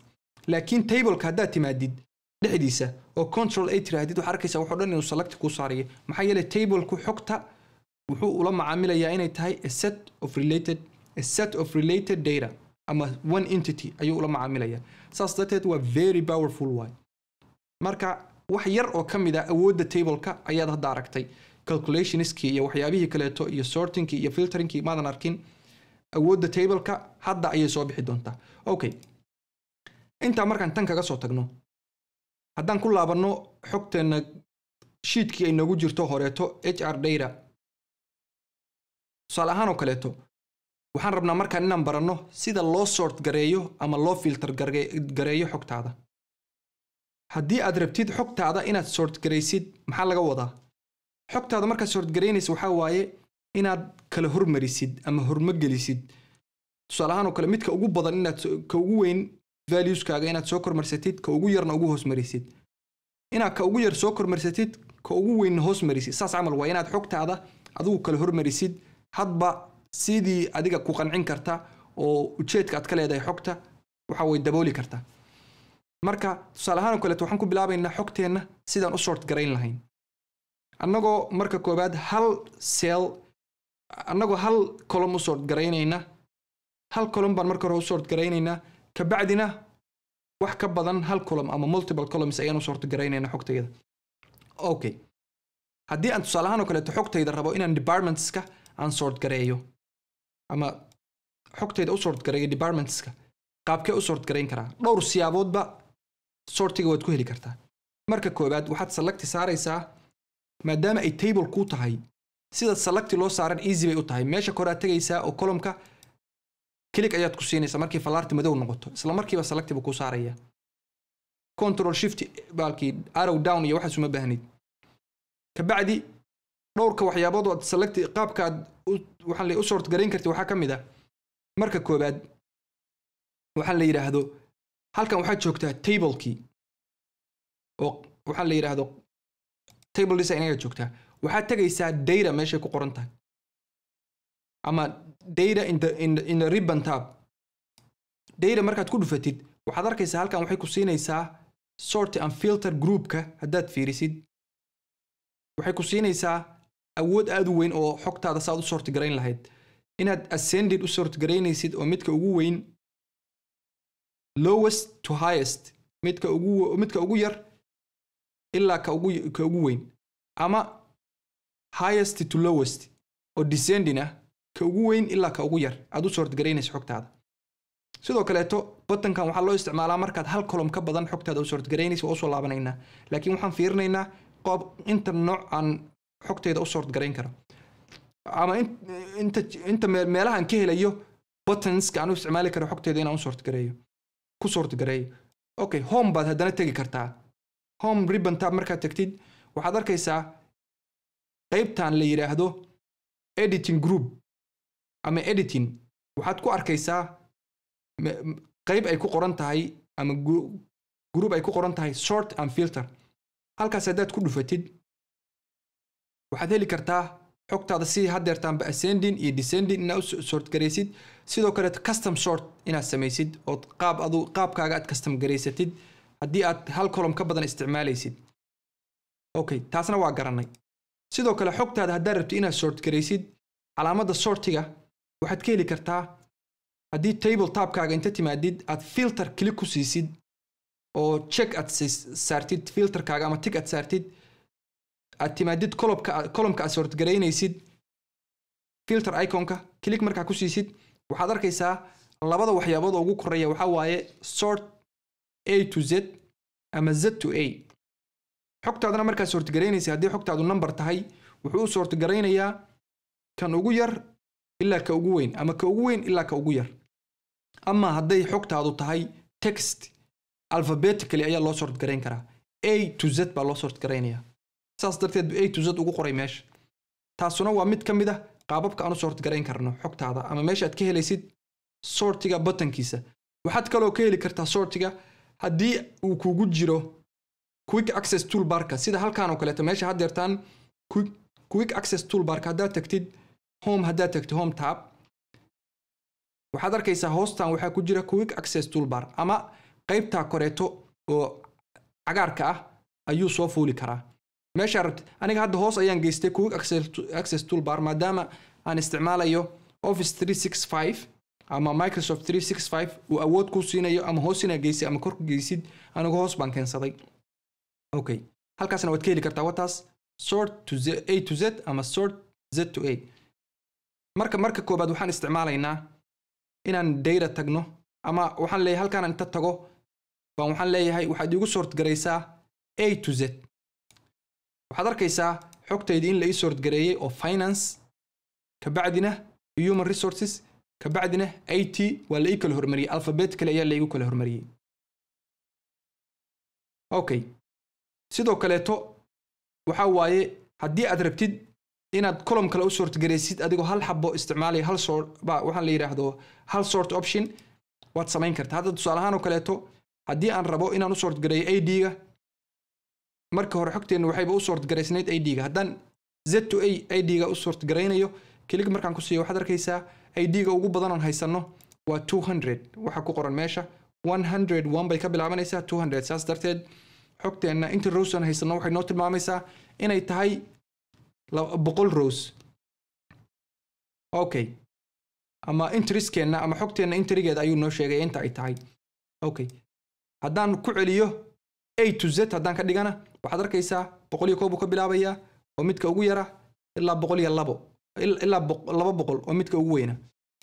laakiin tableka haddaad timaadid dhexdiisa oo control a tirahdid waxaa arkaysa wuxuu dhan inuu select kuu saaraya maxaa yeelay tableku xogta wuxuu ula macaamilayaa inay tahay a set of related a set of related data ama one entity ayuu ula macaamilayaa saas darteed waa very powerful way marka wax yar oo ka mid ah awoodda tableka ayaad hadda aragtay calculationiskii iyo waxyaabihii kaleeto iyo sortingkii iyo filteringkii maadan arkin awoodda tableka hadda ayay soo bixi doontaa okay intaa markaan tan kaga soo tagno haddaan ku laabanno xogteenna shiidkii ay noogu jirto horeeto h r dayra tusaale ahaan oo kaleeto waxaan rabnaa markaan inaan baranno sida loo sort gareeyo ama loo filter gareeyo xogtaada haddii aad rabtid xogtaada inaad sort garaysid maxaa laga wadaa xogtaada markaad sort garaynaysa waxaa waaye inaad kala hormarisid ama hormagelisid tusaale ahaan oo kale midka ugu badan inaad ka ugu weyn valueskaaga inaad soo kormarsatid ka ugu yarna ugu hoosmarisid inaad ka ugu yar soo kormarsatid ka ugu weynna hoosmarisid saas camal waa inaad xogtaada adigu kala hormarisid hadba sidii adiga ku qancin karta oo ujeedka aad ka leedahay xogta waxa way dabooli karta marka tusaale ahaan oo kaleeto waxaan ku bilaabaynaa xogteenna sidaan u short garayn lahayn annagoo marka koowaad hal seel annagoo hal colom u short garaynayna hal colom baan marka hore u short garaynaynaa kabacdina wax ka badan hal column ama multiple columns ayaan u suurtogaraynayna xogtayada okay haddii aan tusaalahaan oo kaleeto xogtayda rabo inaan departmentska aan sortgareeyo ama xogtayda u sortgareeyo departmentska qaabkee u sortgarayn karaa dhowr siyaaboodba sortiga waad ku heli kartaa marka koowaad waxaad salakti saaraysaa maadaama ay table ku tahay sida salakti loo saaran easy bay u tahay meesha koraa tegaysaa oo kolomka click ayaad ku siinaysaa markii falaarti madow noqoto isla markiiba selective kuu saaraya control shift baalkii arrow down iyo waxaas uma baahnid kabacdi dhowrka waxyaabood aad select qaabka aad waxaan u sort garayn karti waxaa ka mid ah marka koobaad waxaa la yidhaahdo halkan waxaad joogtaa tablekii oo waxaa la yidhaahdo table design ayaad joogtaa waxaad tegaysaa dayra meeshay ku qoran tahay ama data in the, in in the ribbon tab data markaad ku dhufatid waxaad arkaysaa halkan waxay ku siinaysaa sort and filter groupka haddaad fiirisid waxay ku siinaysaa awood aad u weyn oo xogtaada saaad u sort garayn lahayd inaad ascended u sorti garaynaysid oo midka ugu weyn lowest to highest midka ugu midka ugu yar ilaa ka ugu ka ugu weyn ama highest to lowest oo descending ah ka ugu weyn ilaa ka ugu yar aad u soo xogtaada sidoo kaleeto batankan waxaa loo isticmaalaa markaad hal kolom ka badan xogtaada usoo hortgaraynaysa waa usoo laabanaynaa laakiin waxaan fiirinaynaa qoob inta nooc aan xogtayda usoo hortgarayn karo ama inta inta meelahaan ka helayo buttonska aan u isticmaali karo xogtayda inaan usoo hortgareeyo kusoo hortgareeyo okay home baad haddana tegi kartaa home ribbon markaad tagtid waxaad arkaysaa qaybtan la yidhaahdo editing group ama editing waxaad ku arkaysaa qayb ay ku qoran tahay ama gruub ay ku qoran tahay short and filter halkaas haddaad ku dhufatid waxaad heli kartaa xogtaada si haddeertaanba ascending iyo descending inaad u short garaysid sidoo kale custom short inaad samaysid ood qaab adu qaabkaaga aad custom garaysatid haddii aad hal colom ka badan isticmaalaysid okay taasna waa garanay sidoo kale xogtaada haddaad rabtid inaad short garaysid calaamadda shortiga waxaad ka heli kartaa haddii table tabkaaga inta timaadid aad filter kili ku siisid oo check aad saartid filterkaaga ama tig aad saartid aad timaadid colomka aad sortgaraynaysid filter iconka kilik markaa ku siisid waxaad arkaysaa labada waxyaabood oo ugu koreeya waxaa waaye sort a to z ama z to a xogtaadana markaa sortgaraynaysa haddii xogtaadu number tahay wuxuu u sortgaraynayaa kan ugu yar ilaa ka ugu weyn ama ka ugu weyn ilaa ka ugu yar ama hadday xogtaadu tahay text alphabetically ayaa loo sort garayn karaa a to z baa loo sort garaynaya saas darteed a to z ugu qoray meesha taasuna waa mid ka mid ah qaababka aanu sort garayn karno xogtaada ama meesha aad ka helaysid sortiga buttonkiisa waxaad kaloo ka heli kartaa sortiga haddii uu kugu jiro quick access tool toolbarka sida halkan oo kaleeta meesha haddeertaan quick access toolbarka haddaad tagtid home haddaad tagto home tab waxaad arkaysaa hoostan waxaa ku jira quick access toolbar ama qaybtaa koreeto oo cagaarka ah ayuu soo fuuli karaa meeshaa rabtid aniga hadda hoos ayaan geystay quick access toolbar maadaama aan isticmaalayo office 365 ama microsoft 365 uu awood kuu siinayo ama hoos inaa geysid ama korka geysid anigu hoos baan keensaday okay halkaasna waad ka heli kartaa wataas sort to a to z ama sort z to a marka marka koobaad waxaan isticmaalaynaa inaan dayra tagno ama waxaan leeyahay halkaanaan inta tago baan waxaan leeyahay waxaad iigu soortgaraysaa a to z waxaad arkaysaa xogtaydii in la ii soortgareeyey oo finance kabacdina human resources kabacdina i t waa la ii kala hormariyey alfabet kale ayaa laigu kala hormariyey okay sidoo kaleeto waxaa waaye haddii aad rabtid inaad column kale u suurtagaraysid adigoo hal xabo isticmaalaya hal sort waxaan la yidhaahdo hal sort option waad samayn kartaa hadda tusaale ahaan oo kaleeto haddii aan rabo inaan u sortgareeyo a d-ga marka hore xogteenna waxayba u sortgaraysnayd a d-ga haddaan z to a a d-ga u sortgaraynayo kelig markaan ku siiyo waxaad arkaysaa a d-ga ugu badanoon haysanno waa two hundred waxa ku qoran meesha one hundred one bay ka bilaabanaysaa two hundred saas darteed xogteenna inta rowsan haysanno waxay noo tilmaamaysaa inay tahay boqol rows okay ama interestkeena ama xogteenna intrigeeda ayuu noo sheegay inta ay tahay okay haddaan ku celiyo a to z haddaan ka dhigana waxaad arkaysaa boqol iyo koob ka bilaabayaa oo midka ugu yara ilaa boqol iyo labo ilaa laba boqol oo midka ugu weyna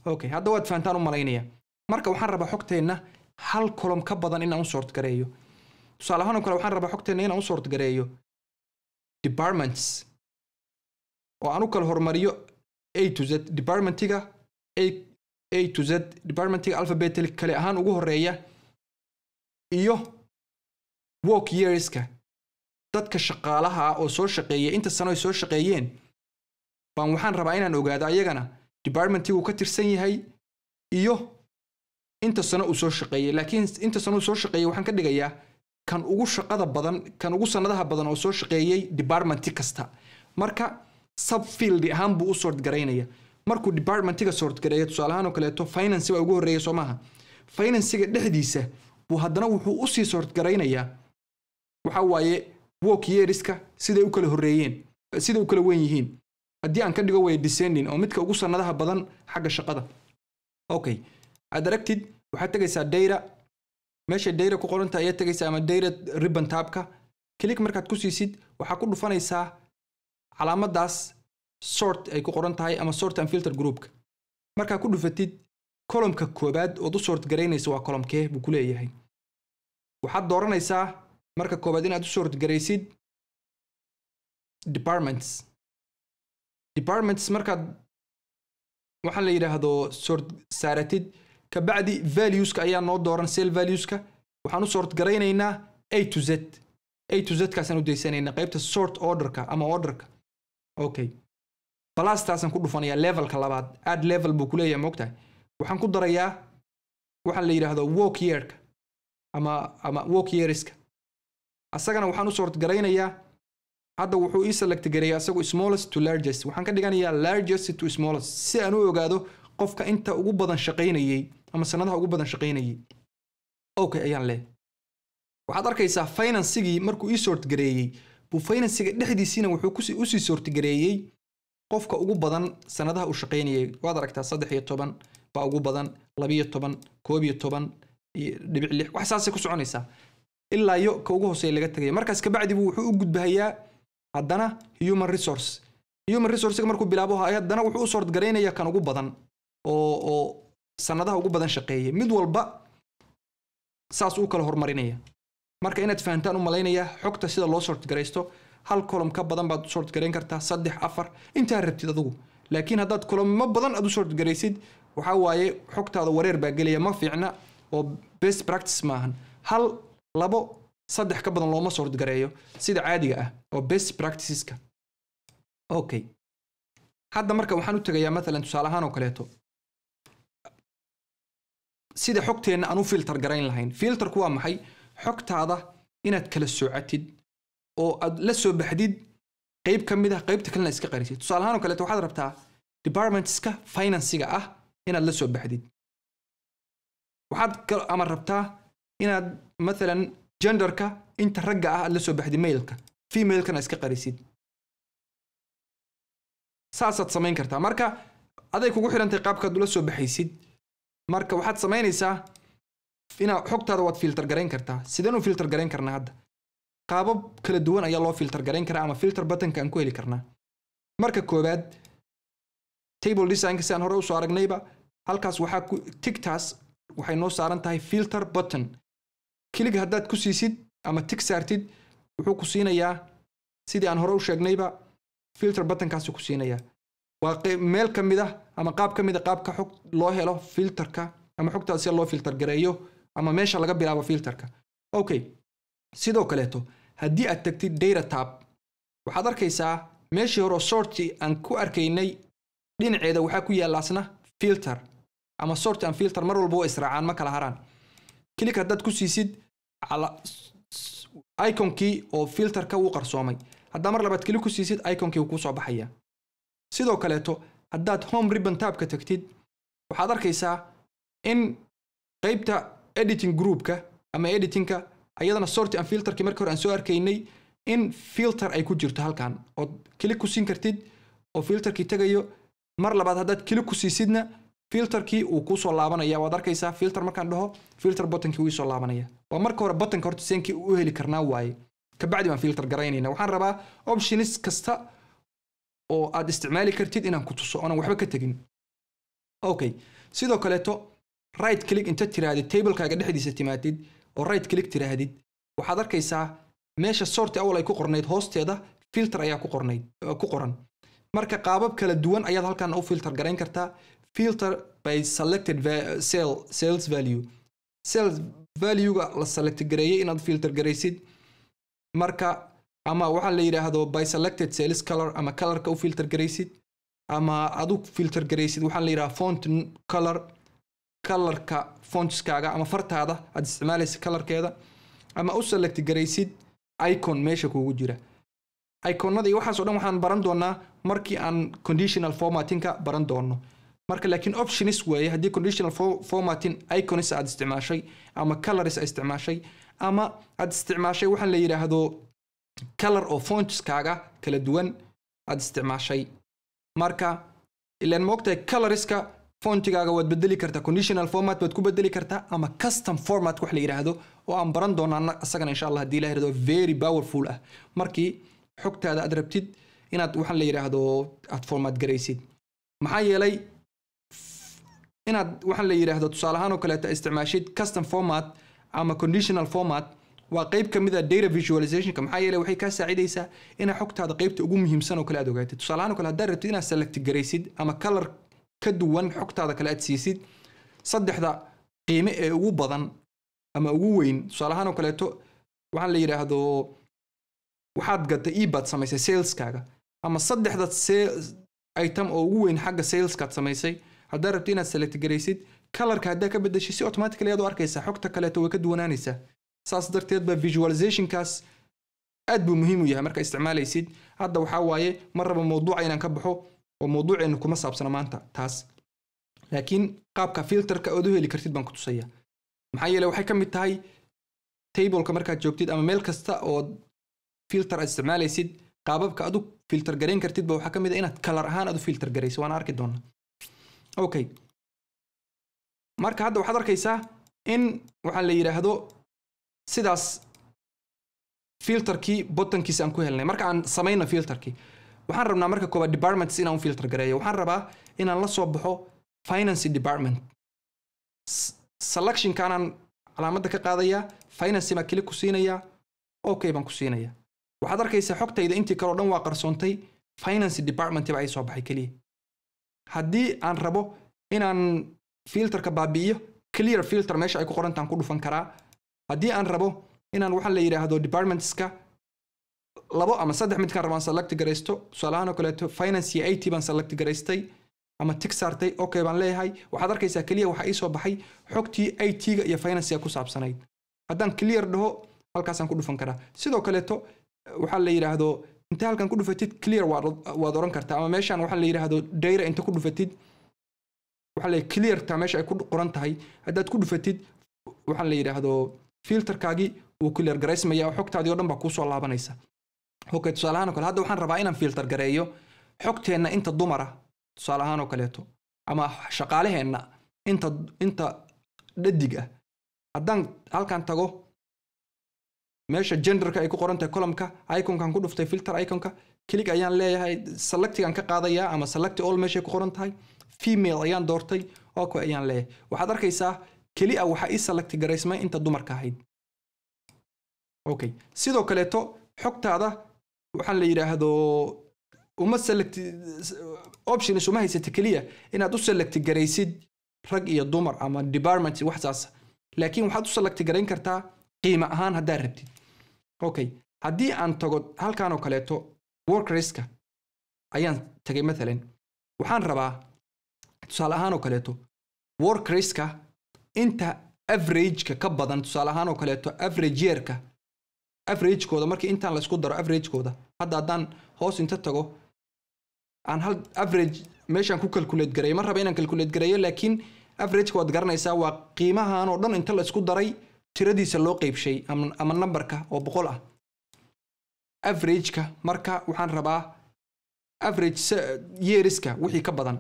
okay hadda waad fahantaan u malaynaya marka waxaan rabaa xogteenna hal kolom ka badan inaan u sort tusaale ahaan oo kale waxaan rabaa xogteenna inaan u sort gareeyo departments oo aan u kala hormariyo a to z departmentiga a to z departmentiga alphabetl kale ahaan ugu horeeya iyo work yearska dadka shaqaalaha ah oo soo shaqeeya inta sano ay soo shaqeeyeen baan waxaan rabaa inaan ogaado ayagana departmentigu ka tirsan yahay iyo inta sano uu soo shaqeeyey laakiin inta sano uu soo shaqeeyey waxaan ka dhigayaa kan ugu shaqada badan kan ugu sannadaha badan oo soo shaqeeyey departmenti kasta marka subfield ahaan buu u sortgaraynaya markuu departmentiga sortgareeyo tusaalahaan oo kaleeto financy waa ugu horreeya soo maaha financyga dhexdiisa buu haddana wuxuu usii sortgaraynayaa waxa waaye work yeeriska siday u kala horreeyeen siday u kala wen yihiin haddii aan ka dhigo way descending oo midka ugu sannadaha badan xagga shaqada okay aad aragtid waxaad tegaysaa dayra meesha dayra ku qorantaha ayaad tegaysaa ama dayra ribbon taabka klik markaad ku siisid waxaa ku dhufanaysaa calaamadaas sort ay ku qoran tahay ama sort and filter groupka markaa ku dhufatid kolomka koobaad ood u sort garaynaysa waa kolomkee buu ku leeyahay waxaad dooranaysaa marka koobaad inaad u sort garaysid departments departments markaad waxaa la yidhaahdo sort saaratid kabacdi valueska ayaa noo dooran sel valueska waxaan u sort garaynaynaa a to z a to z kaasaan u daysanayna qaybta sort orderka ama orderka okay balastaasaan ku dhufanayaa levelka labaad aad level buu kuleeyahay moogtahay waxaan ku darayaa waxaan la yidhaahdo walk yeerka ama ama walk yeeriska asagana waxaan u suurtgaraynayaa hadda wuxuu ii selectgareeyay asagu smallest to largest waxaan ka dhiganayaa largest to smallest si aan u ogaado qofka inta ugu badan shaqaynayay ama sanadaha ugu badan shaqaynayay okay ayaan leeyahay waxaad arkaysaa financigii markuu ii sort gareeyey bufinansiga dhexdiisiina wuxuu usii suurtigareeyey qofka ugu badan sanadaha uu shaqaynayay waad aragtaa saddex iyo toban baa ugu badan labiyo toban koob iyo toban dhibic lix wax saasay ku soconaysaa ilaa yo ka ugu hooseeya laga tegaya markaas kabacdi wuxuu u gudbahayaa haddana human resource human resourcega markuu bilaabo haddana wuxuu u suurtgaraynaya kan ugu badan oo oo sanadaha ugu badan shaqeeya mid walba saas uu kala horumarinaya marka inaad fahantaan u malaynayaa xogta sida loo sortgaraysto hal kolom ka badan baad u sortgarayn kartaa saddex afar intaa rabtid adugu laakiin haddaad kolommo badan aad u sortgaraysid waxaa waaye xogtaada wareer baa gelaya ma fiicna oo best practice maahan hal labo saddex ka badan looma sortgareeyo sida caadiga ah oo best practiceska okay hadda marka waxaan u tegayaa maalan tusaale ahaan oo kaleeto sida xogteenna aan u filter garayn lahayn filterku waa maxay xogtaada inaad kala soocatid oo aad la soo baxdid qeyb ka mid ah qaybta kalena iska qarisid tusaalahaan oo kaleeto waxaad rabtaa departmentska financiga ah inaad la soo baxdid waxaad ama rabtaa inaad mathalan genderka inta ragga ah aad la soo baxdid mailka femailkana iska qarisid saasaad samayn kartaa marka aday kugu xidhantay qaabkaad ula soo baxaysid marka waxaad samaynaysaa inaa xogtaada waad filter garayn kartaa sideen filter garayn karnaa hadda qaabab kala duwan ayaa loo filter garayn karaa ama filter buttonka aan ku heli karnaa marka koowaad table designka si aan hore usoo aragnayba halkaas waxaa ku tigtaas waxay noo saaran tahay filter button kilig haddaad ku siisid ama tig saartid wuxuu ku siinayaa sidii aan hore u sheegnayba filter buttonkaasi ku siinayaa waa meel ka mid ah ama qaab ka mid a ah qaabka xog loo helo filterka ama xogtaasi loo filter gareeyo ama meesha laga bilaabo filterka okay sidoo kaleeto haddii aad tagtid data tab waxaad arkaysaa meeshii hore sorti aan ku arkaynay dhinaceeda waxaa ku yaalla asna filter ama sort and filter mar walba wa israacaan ma kala haraan klik haddaad ku siisid iconkii oo filterka wuu qarsoomay haddaa mar labaad kili ku siisid iconkii wuu kuu soo baxaya sidoo kaleeto haddaad home ribbon tabka tagtid waxaad arkaysaa in qaybta editing groupka ama editingka ayadana sorti an filterki marki hore aan soo arkaynay in filter ay ku jirto halkan ood kili ku siin kartid oo filterkii tagayo mar labaad haddaad kili ku siisidna filterkii uu kuusoo laabanaya waad arkaysaa filter markaan dhaho filter botonkii wiisoo laabanaya waa marka hore botonka horta seenkii u heli karnaa waaye kabacdi baan filter garaynayna waxaan rabaa optionis kasta oo aad isticmaali kartid inaan ku tuso oonan waxba ka tegin okay sidoo kaleeto right click inta tirahdid tablekaaga dhexdiisa timaadid oo right click tiraahdid waxaad arkaysaa meesha sorti awal ay ku qornayd hoosteeda filter ayaa ku qoran marka qaabab kala duwan ayaad halkan u filter garayn kartaa filter by selected sales value sales valuega la select gareeyey inaad filter garaysid marka ama waxaa la yidhaahdo by selected sales color ama colorka u filter garaysid ama aad u filter garaysid waxaa la yidhaha font color kalarka fontiskaaga ama fartaada aad isticmaalaysa kalarkeeda ama u select garaysid icon meesha kuugu jira iconadii waxaaso dhan waxaan baran doonaa markii aan conditional formatinka baran doono marka laakiin optionis weeye haddii conditional formatin iconis aad isticmaashay ama coloris aad isticmaashay ama aad isticmaashay waxaan la yidhaahdo color oo fontiskaaga kala duwan aad isticmaashay marka ilaan moogtahay coloriska fontigaaga waad bedeli kartaa conditional format waad ku bedeli kartaa ama custom format wax la yidhaahdo oo aan baran doonaa isagana insha allah hadii ilahi rado very powerful ah markii xogtaada aad rabtid inaad waxaan la yidhaahdo aad format garaysid maxaa yeelay inaad waxaan la yidhaahdo tusaale ahaan oo kaleeta isticmaashid custom format ama conditional format waa qayb ka mid a ah data visualizationka maxaa yeelay waxay kaa saacidaysaa inaad xogtaada qaybta ugu muhiimsan oo kale aad ogaatid tusaale ahaan oo kale haddaad rabtid inaad select garaysid ama color ka duwan xogtaada kale aad siisid saddexda qiime ee ugu badan ama ugu weyn tusaalahaanoo kaleeto waxaa la yidhaahdo waxaad gadda ebaad samaysay saleskaga ama saddexda item oo ugu weyn xagga saleskaad samaysay haddaa rabto inaad selectgaraysid kalarka haddaa ka bedeshay si automatically aad u arkaysaa xogta kaleeto way ka duwanaanaysaa saas darteed ba visualizationkaas aad buu muhiim u yahay markaa isticmaalaysid hadda waxaa waaye mar mawduuca inaan ka baxo oo mawduuceena kuma saabsana maanta taas laakiin qaabka filterka ood u heli kartid baan ku tusaya maxaa yeele waxay ka mid tahay tableka markaad joogtid ama meel kasta ood filter aad isticmaalaysid qaababka aad u filter garayn kartidba waxaa ka mid a ah inaad kalar ahaan aad u filter garayso waana arki doonaa okay marka hadda waxaad arkaysaa in waxaa la yidhaahdo sidaas filterkii botankiisa aan ku helnay marka aan samayna filterkii waxaan rabnaa marka koobaad departments inaan u filter gareeyo waxaan rabaa inaan la soo baxo financing department selectionkaanaan calaamadda ka qaadaya financing baan kili ku siinaya okay baan ku siinaya waxaad arkaysaa xogtayda intii kaleo dhan waa qarsoontay financing department ba ay soo baxay keliya haddii aan rabo inaan filterka baabi'iyo clear filter meesha ay ku qorantaan ku dhufan karaa haddii aan rabo inaan waxaa la yidhaahdo departmentska labo ama saddex midkaan rabaan select garaysto tusaalahaan oo kaleeto finance it baan select garaystay ama tig saartay okay baan leeyahay waxaad arkaysaa keliya waxaa ii baxay xogtii it-ga iyo financiga ku saabsanayd haddaan clear dhaho halkaasaan ku dhufan karaa sidoo kaleeto waxaa la yidhaahdo inta halkan ku dhufatid clear waad oran kartaa ama meeshaan waxaa la yidhaahdo dayra inta ku dhufatid waxaa la clearta meesha ay ku qoran tahay haddaad ku dhufatid waxaa la yidhaahdo filterkaagii wuu clear garaysmaya xogtaadii o dhan baa kuusoo laabanaysa hokay tusaale ahaan o kale hadda waxaan rabaa inaan filter gareeyo xogteenna inta dumara tusaale ahaan oo kaleeto ama shaqaaleheenna inta inta dhadig ah haddaan halkan tago meesha genderka ay ku qoran tahay columka iconkan ku dhuftay filter iconka klig ayaan leeyahay selectigan ka qaadayaa ama select all meeshay ku qoran tahay female ayaan doortay ok ayaan leeyahay waxaad arkaysaa keli waxaa ii selecti garaysmay inta dumarka ahayd okay sidoo kaleeto xogtaada waxaan la yidhaahdo uma select options uma haysata keliya inaad u select garaysid rag iyo dumar ama department wax laakiin waxaad u selecti garayn kartaa qiimo ahaan haddaad rabtid okay haddii aan tago halkan oo kaleeto workriska ayaan tagay maalan waxaan rabaa tusaale ahaan oo kaleeto workriska inta averageka ka badan tusaale ahaan oo kaleeto average yeerka averagekooda markii intaan laisku daro averagekooda hadda haddaan hoos inta tago aan hal average meeshaan ku calculate gareeyo ma raba inaan calculate gareeyo laakiin averageka waad garanaysaa waa qiimahan oo dhan inta laisku daray tiradiisa loo qeybshay ama numberka oo boqol ah averageka marka waxaan rabaa average yeeriska wixii ka badan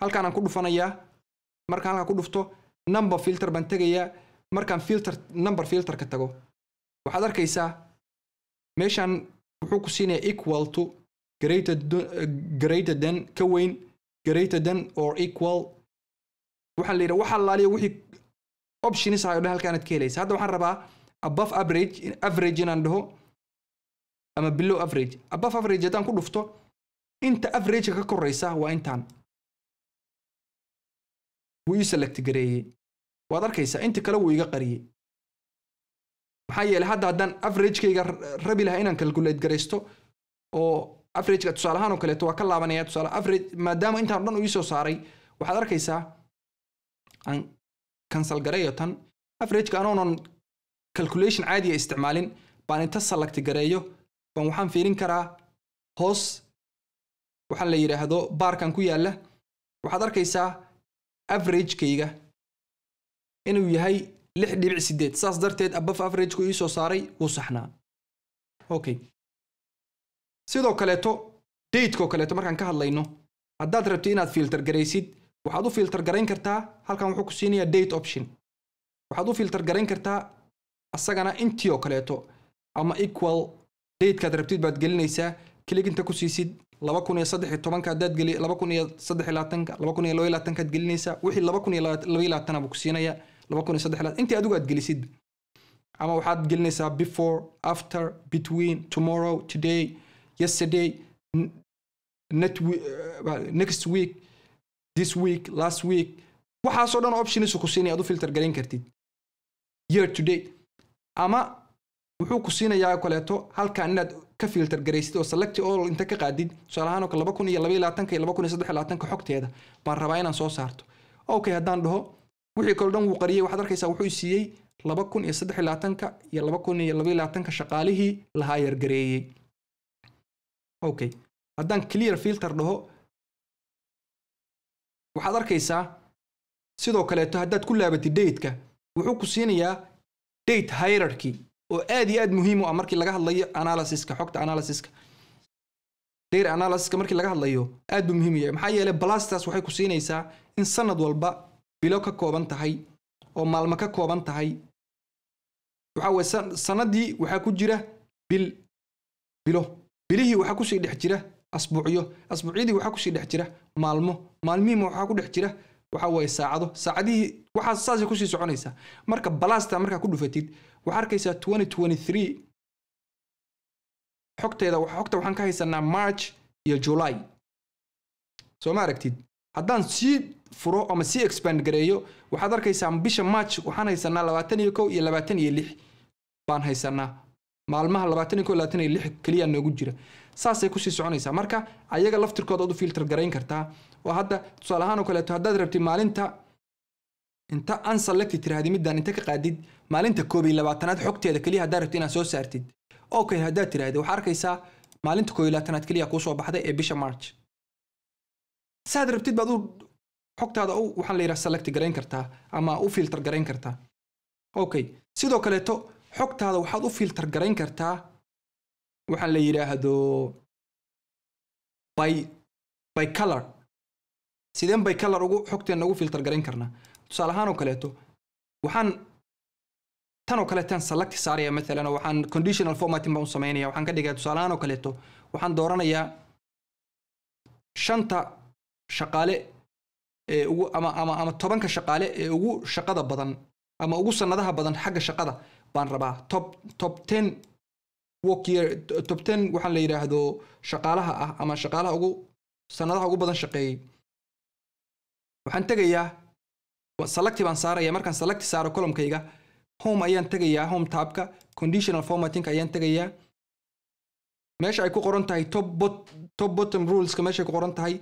halkaan aan ku dhufanayaa markaan halkaan ku dhufto number filter baan tegayaa markaan filter number filterka tago waxaad arkaysaa meeshan wuxuu ku siinaya equal to greater than ka weyn greater than or equal waxaa layidhaha waxa laaliya wixii options ahay o dhan halkaanaad ka helaysa hadda waxaan rabaa above average average inaan dhaho ama below average above average haddaan ku dhufto inta averageka ka koraysa waa intaan wuu ii select gareeyey waad arkaysaa inta kale wuu iga qariyey maxaa yeeley hadda haddaan averagekayga rabi lahaa inaan calculate garaysto oo averageka tusaale ahaan oo kaleeto waa ka laabanaya tusaale average maadaama intaan dhan ii soo saaray waxaad arkaysaa aan cancel garayo tan averageka anoonan calculation caadiga isticmaalin baan inta salagti gareeyo baan waxaan fiirin karaa hoos waxaan la yidhaahdo baarkan ku yaalla waxaad arkaysaa averagekayga inuu yahay lix dhibic sideed saas darteed abaf averajku ii soo saaray wuu saxnaa okay sidoo kaleeto daydkoo kaleeto markaan ka hadlayno haddaad rabti inaad filter garaysid waxaad u filter garayn kartaa halkan wuxuu ku siinayaa date option waxaad u filter garayn kartaa asagana intii oo kaleeto ama equal datekaad rabtid baad gelinaysaa keliginta ku siisid laba kun iyo saddex iyo tobanka haddaad geli laba kun iyo saddex iyo labaatanka laba kun iyo laba iyo labaatankaad gelinaysaa wixii laba kun iyo labaiyo labaatana buu ku siinayaa intii adigu aad gelisid ama waxaad gelinaysaa before after between tomorrow today yesterday eh, next week this week last week waxaasoo dhan optionisu ku siinaya ad filter garayn kartid year to date ama wuxuu ku siinayaa kaleeto halkan inaad ka filter garaysid oo selecti all inta ka qaadid tusaalahaan oo kale laba kun iyo laba iyo laba kun iyo saddex iyo xogteeda baan rabaa inaan soo saarto okay haddaan dhaho wixii kalo dhan wuu qariyey waxaad arkaysaa wuxuu siiyey laba kun iyo saddex iyo iyo laba kun iyo laba iyo shaqaalihii lahaa yargareeyey okay haddaan clear filter dhaho waxaad arkaysaa sidoo kaleeto haddaad ku laabatid datetka wuxuu ku siinayaa date hierarchy oo aad iyo aad muhiim u ah markii laga hadlayo analysiska xogta analysiska dare analysiska markii laga hadlayo aad buu muhiim u yahay maxaa yeelay balastaas waxay ku siinaysaa in sanad walba bilo ka kooban tahay oo maalmo ka kooban tahay waxa weye sanadii waxaa ku jira bil bilo bilihii waxaa kusii dhex jira asbuucyo asbuucyadii waxaa kusii dhex jira maalmo maalmihiima waxaa ku dhex jira waxa weye saacado saacadihii waxaa saasay kusii soconaysaa marka balasta markaa ku dhufatid waxaa arkaysaa xogteeda xogta waxaan ka haysanaa march iyo july soo ma aragtid haddaan sii furo ama sii expand gareeyo waxaad arkaysaa bisha march waxaan haysanaa labaatan iyo kow iyo labaatan iyo lix baan haysanaa maalmaha labaatan iyo kow labaatan iyo lix keliya noogu jira saasay kusii soconaysaa marka ayaga laftirkooda u filter garayn kartaa oo hadda tusaale ahaan oo kaleeto haddaad rabtid maalinta inta unselected tirahdii midaan inta ka qaadid maalinta koob iyo labaatanaad xogteeda keliya haddaad rabtid inaad soo saartid okay haddaad tirahdid waxaa arkaysaa maalinta koob iyo labaatanaad keliya kuusoo baxday ee bisha march saad rabtid baad xogtaada waxaan layidhaha select garayn kartaa ama u filter garayn kartaa okay sidoo kaleeto xogtaada waxaad u filter garayn kartaa waxaan la yidhaahdo by by color sideen by color ugu xogteenna ugu filter garayn karnaa tusaale ahaan oo kaleeto waxaan tan oo kaleetaan select saaraya maalan waxaan conditional formatting baan u sameynaya waxaan ka dhigaya tusaale ahaan oo kaleeto waxaan dooranayaa shanta shaqaale ee ama tobanka shaqaale ee ugu shaqada badan ama ugu sanadaha badan xagga shaqada baan rabaa top ten workyer top ten waxaan la yidhaahdo shaqaalaha ah ama shaqaalaha ugu sanadaha ugu badan shaqeeyey waxaan tegayaa salacti baan saaraya markaan salacti saaro columkayga home ayaan tegayaa home taabka conditional formatting ayaan tegayaa meesha ay ku qoran tahay top bottom ruleska meesha ay ku qoran tahay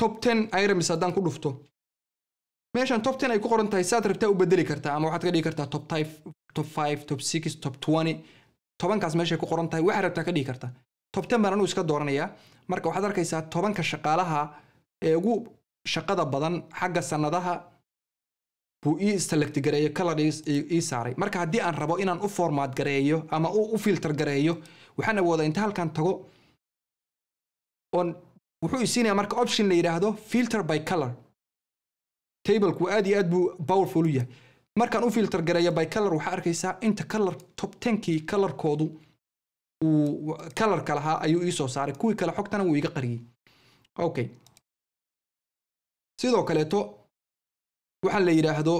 top ten iramis haddaan ku dhufto meeshan top ten ay ku qoran tahay saad rabtaa u bedeli kartaa ama waxaad ka dhigi kartaa top five top five top six top twenty tobankaas meeshay ku qoran tahay waxaad rabtaa ka dhigi kartaa top ten baan anigu iska dooranayaa marka waxaad arkaysaa tobanka shaqaalaha ee ugu shaqada badan xagga sannadaha buu ii select gareeyo color ii saaray marka haddii aan rabo inaan u formaat gareeyo ama u filter gareeyo waxaan awoodaa inta halkan tago oon wuxuu isiinaya marka option la yidhaahdo filter by color tableku aad iyo aad buu powerful u yahay markaan u filter gareeyo by color waxaa arkaysaa inta color top tenkii colorkoodu uu colorka lahaa ayuu iisoo saaray kuwii kale xogtana wuu iga qariyey okay sidoo kaleeto waxaa la yidhaahdo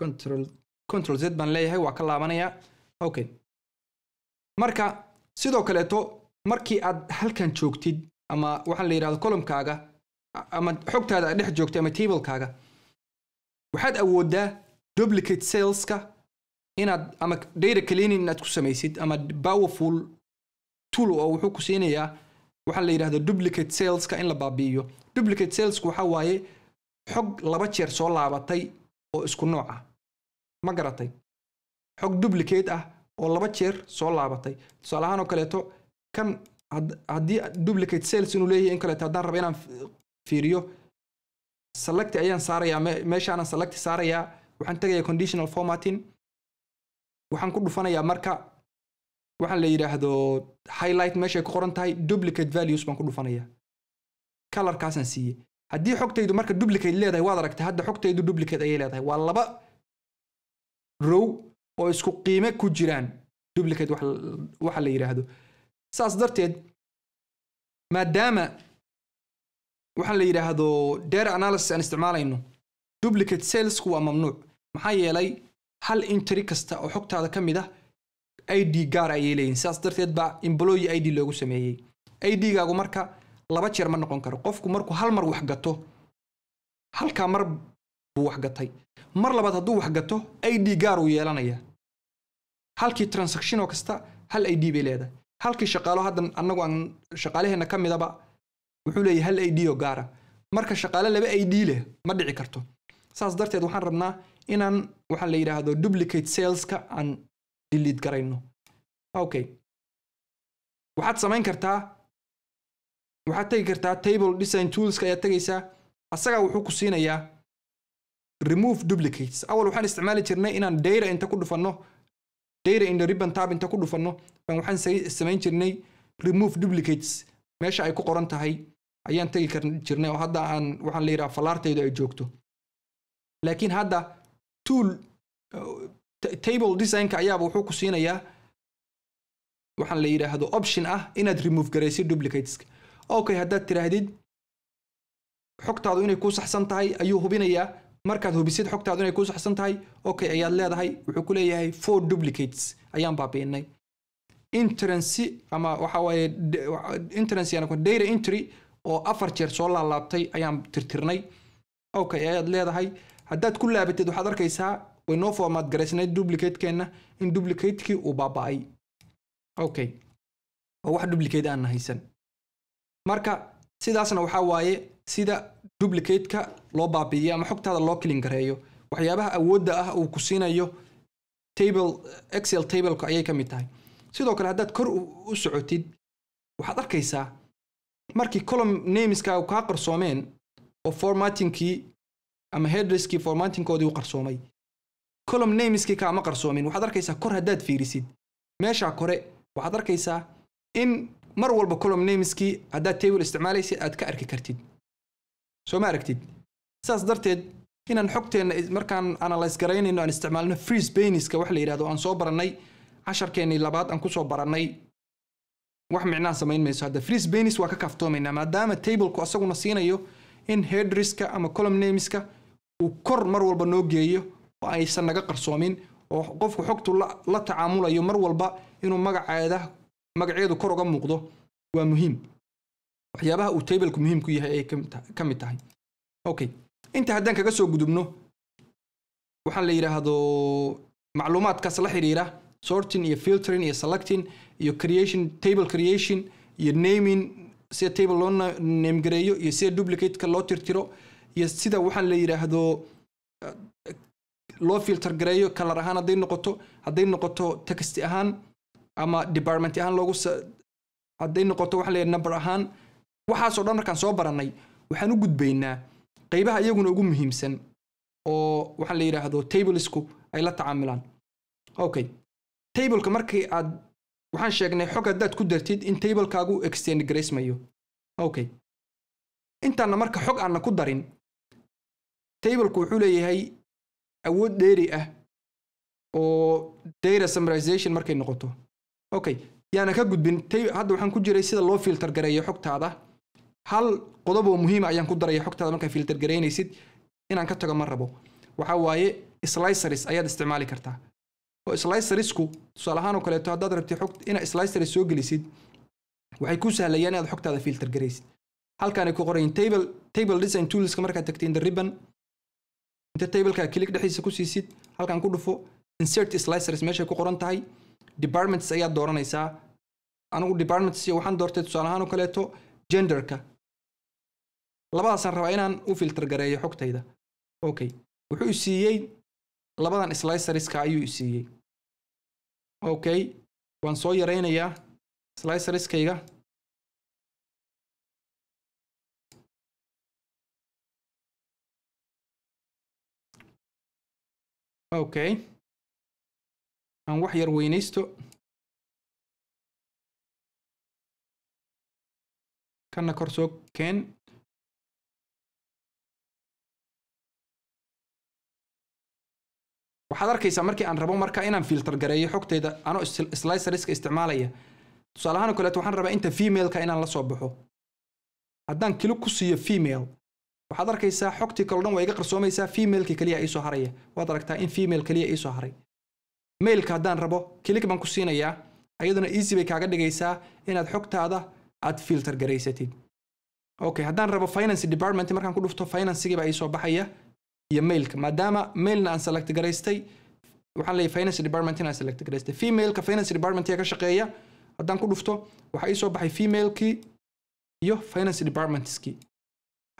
control control z baan leeyahay waa ka laabanaya okay marka sidoo kaleeto markii aad halkan joogtid ama waxaa la yidhahdo columkaaga ama xogtaada aad dhex joogtay ama tablekaaga waxaad awoodaa duplicate saleska inaad ama data cleaning inaad ku samaysid ama powerful tool oo wuxuu ku siinayaa waxaa la yidhahda duplicate saleska in la baabi'iyo duplicate salesku waxaa waaye xog laba jeer soo laabatay oo isku nooc ah ma garatay xog duplicate ah oo laba jeer soo laabatay tusaaleahaan oo kaleeto kan haddii duplicate sales inuu leeyahay in kaleeto haddaan raba inaan fiiriyo selecti ayaan saarayaa meeshaanan selecti saarayaa waxaan tegayaa conditional formatting waxaan ku dhufanayaa marka waxaan la yidhaahdo highlight meeshay ku qoran tahay duplicate values baan ku dhufanayaa colorkaasaan siiyey haddii xogtaydu marka duplicate leedahay waad aragtay hadda xogtaydu duplicate ayay leedahay waa laba row oo isku qiime ku jiraan duplicate waxa la yidhaahdo saas darteed maadaama waxaan la yidhaahdo data analysis aan isticmaalayno duplicate salesku waa mamnuuc maxaa yeelay hal intry kasta oo xogtaada ka mid ah i d gaar ah ayay leeyihin saas darteed baa embloyi i d loogu sameeyey i d gaagu marka laba jeer ma noqon karo qofku markuu hal mar wax gato halkaa mar buu waxgatay mar labaad hadduu waxgato i d gaar uu yeelanayaa halkii transactionoo kasta hal i d bay leedahay halkii shaqaalo haddan annagu aan shaqaalaheenna ka midaba wuxuu leeyahay hal i d oo gaara marka shaqaale laba i d leh ma dhici karto saas darteed waxaan rabnaa inaan waxaa la yidhaahdo duplicate saleska aan diliid garayno okay waxaad samayn kartaa waxaad tegi kartaa table design toolska ayaad tegaysaa asagaa wuxuu ku siinayaa remove duplicates awal waxaan isticmaali jirnay inaan data inta ku dhufanno data in the ribbon tab inta ku dhufanno baan waxaan samayn jirnay remove duplicates meesha ay ku qoran tahay ayaan tegi kar jirnay oo hadda aan waxaan layidhaha falaartaydu ay joogto laakiin hadda tool table designka ayaaba wuxuu ku siinayaa waxaan la yidhaahdo option ah inaad remove garaysid duplicateska okay haddaad tidhaahdid xogtaadu inay ku saxsan tahay ayuu hubinayaa markaad hubisid xogtaadu inay ku saxsan tahay okay ayaad leedahay wuxuu ku leeyahay four duplicates ayaan baabiinay intrancy ama waxa intrancy ana data entry oo afar jeer soo laalaabtay ayaan tirtirnay okay ayaad leedahay haddaad ku laabatid waxaad arkaysaa way noo formaad garaysnay duplicatekeenna in duplicateki uu baaba okay oo wax duplicate aanna haysan marka sidaasna waxaa waaye sida duplicate loo baabi'iyo ama xogtaada loo kilin gareeyo waxyaabaha awoodda ah uu ku siinayo table excel tableka ayay ka mid tahay sidoo kale haddaad kor u socotid waxaad arkaysaa markii column nameska kaa qarsoomeen oo formattingkii ama headreskii formattingkoodii u qarsoomay column nameski kaama qarsoomin waxaad arkaysaa kor haddaad fiirisid meeshaa kore waxaad arkaysaa in mar walba column nameskii haddaad table isticmaalaysay aad ka arki kartid soo ma aragtid sidaas darteed inaan xogteenna markaan analyse garaynayno aan isticmaalno free spaniska wax la yidhahdo aan soo barannay casharkeennii labaad aan kusoo barannay wax micnaha samayn mayso hadda free spanis waa ka kaaftoomaynaa maadaama tableku asaguna siinayo in hedriska ama columnamiska uu kor mar walba noo geeyo oo aysan naga qarsoomin oo qofku xogtu la tacaamulayo mar walba inuu magaceeda magacyadu kor uga muuqdo waa muhiim waxyaabaha uu tableku muhiimku yahay ay ka mid tahay okay inta haddaan kaga soo gudubno waxaan la yidhaahdo macluumaadkaas la xiriira sorting iyo filtering iyo selecting iyo creation table creation iyo naming sida table loo name iyo sida duplicateka loo tirtiro iyo sida waxaan la yidhaahdo eh, loo filter gareeyo kalar ahaan hadday noqoto hadday noqoto text ahaan ama department ahaan loogu hadday noqoto waxaan la number ahaan waxaasoo dhan markaan soo barannay waxaan u gudbaynaa qaybaha iyaguna ugu muhiimsan oo waxaa la yidhaahdo tablesku ay la tacaamulaan okay tableka markii aad waxaan sheegnay xog haddaad ku dartid in tablekaagu extendgraysmayo okay intaanna marka xog aana ku darin tableku wuxuu leeyahay awood dheeri ah oo data summarization markay noqoto okay yaana ka gudbin hadda waxaan ku jiray sida loo filter gareeyo xogtaada hal qodoboo muhiima ah ayaan ku daraya xogtaada markaa filtergaraynaysid inaan ka tago ma rabo waxaa waaye sliceris ayaad isticmaali kartaa oo slicerisku tusaale ahaan oo kaleeto haddaad rabtid xog inaad sliceris soo gelisid waxay kuu sahlayaan inaad xogtaada filtergaraysid halkaanay ku qorayin table table design toolska markaad tagtiin the ribbon inta tablekaa kilig dhexdiisa ku siisid halkaan ku dhufo insert sliceris meeshay ku qoran tahay departments ayaad dooranaysaa anigu departments waxaan doortay tusaale ahaan oo kaleeto genderka labadaasaan rabaa inaan u filter gareeyo xogtayda okay wuxuu isiiyey labadan slicerska ayuu isiiyey okay waan soo yaraynayaa slicerskayga okay aan wax yar weynaysto kana kor soo keen waxaad arkaysaa markii aan rabo marka inaan filter gareeyo xogteyda anoo sliceriska isticmaalaya tusaaleahaano kaleeto waxaan rabaa inta femaleka inaan la soo baxo haddaan kilo ku siiyo female waxaad arkaysaa xogtii kaleo dhan waa iga qarsoomaysaa femaleka keliya iisoo haraya waad aragtaa in female keliya iisoo haray mailka haddaan rabo kilig baan ku siinayaa ayaduna easy bay kaaga dhigaysaa inaad xogtaada aad filter garaysatid okay haddaan rabo finance department markaan ku dhufto finansigii baa iisoo baxaya iyo mailka maadaama mailna aan select garaystay waxaan leeyahay finance department inaan select garaystay female finance department ee ka shaqeeya haddaan ku dhufto waxaa ii baxay female iyo finance departmentskii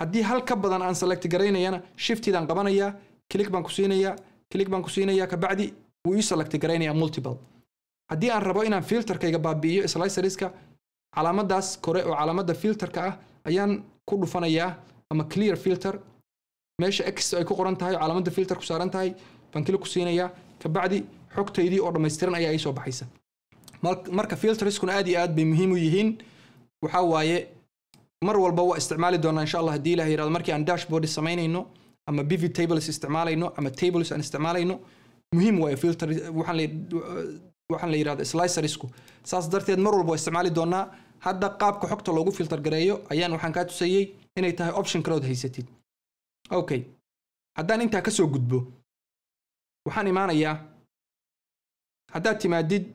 haddii hal badan aan select garaynayana shiftiidaan qabanayaa click baan ku siinayaa click baan ku siinayaa kabacdi wuu ii select garaynayaa multiple haddii aan rabo inaan filterkayga baabi'iyo sliceriska calaamaddaas kore oo calaamada filterka ah ayaan ku dhufanayaa ama clear filter meesha x ay ku qoran tahay calaamada filter ku saaran tahay baan kila ku siinaya kabacdi xogtaydii oo dhammaystiran ayaa ii soo baxaysa marka filterskuna aad iyo aad bay muhiim u yihiin waxaa waaye mar walba waa isticmaali doonaa insha allah hadii ilah yirahdo markii aan dashboard samaynayno ama bv tables isticmaalayno ama tables aan isticmaalayno muhiim waaye filter waxaan la waxaan slicerisku saas darteed mar walba waa isticmaali doonaa hadda qaabka xogta loogu filter gareeyo ayaan waxaan kaa tusayey inay tahay option kalood haysatid okay haddaan intaa ka soo gudbo waxaan imaanayaa haddaad timaadid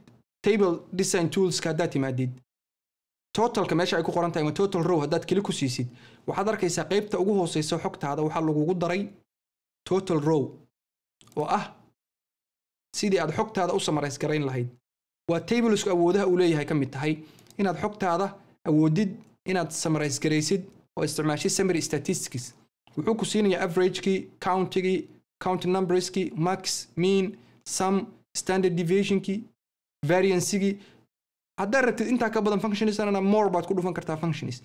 table design toolska haddaad timaadid totalka meesha ay ku qoran tahay ama total row haddaad keli ku siisid waxaad arkaysaa qaybta ugu hooseysa xogtaada waxaa lagugu daray total row oo ah sidii aad xogtaada u samarays garayn lahayd waa tableisku awoodaha uu leeyahay ka mid tahay inaad xogtaada awoodid inaad samarays garaysid oo isticmaashid summary statistics wuxuu ku siinayaa averagekii countigii county numberskii max mean some standard deviationkii variancegii haddaad rabtid intaa ka badan functionisana more baad ku dhufan kartaa functionis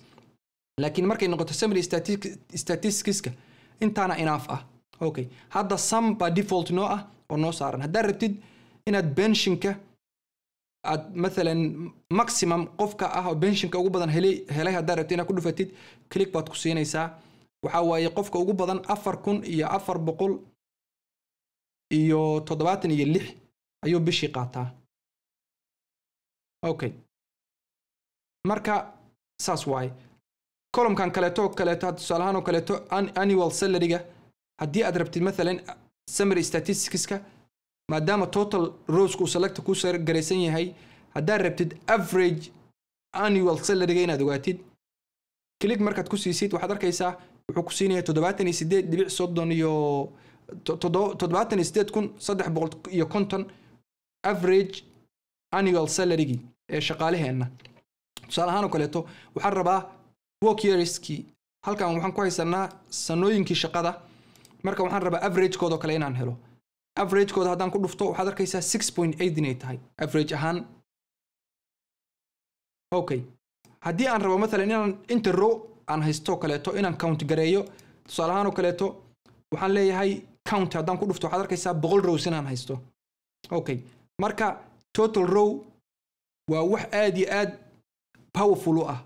laakiin markay noqoto summary statisticska intaana enough ah okay hadda sum baa default noo ah oo noo saaran haddaad rabtid inaad benshinka aad maalan maximum qofka ah oo benshinka ugu badan helay haddaad rabtid inaad ku dhufatid click baad ku siinaysaa waxa waaye qofka ugu badan afar kun iyo afar boqol iyo toddobaatan iyo lix ayuu bishii qaataa okay marka saas waaye columkan kaleeto oo kaleeto tusaalahaan oo kaleeto annual salaryga haddii aad rabtid mathalan uh, summary statisticska maadaama total roska uu selecta ku garaysan yahay haddaad rabtid average annual salaryga inaad ogaatid klig markaad ku siisid waxaad arkaysaa wuxuu ku siinaya toddobaatan iyo sideed dhibic soddon iyo toddobaatan iyo sideed kun saddex boqol iyo konton average annual salarygii ee shaqaalaheenna tusaale ahaan oo kaleeto waxaan rabaa work yearskii halkan waxaan ku haysanaa sanooyinkii shaqada marka waxaan rabaa averagekooda kale inaan helo averagekooda haddaan ku dhufto waxaad arkaysaa six point eight inay tahay average ahaan okay haddii aan rabo maalan inaan inta row aan haysto kaleeto inaan count gareeyo tusaale ahaan oo kaleeto waxaan leeyahay count haddaan ku dhufto waxaad arkaysaa boqol rows inaan haysto okay marka total row waa wax aad iyo aad powerful u ah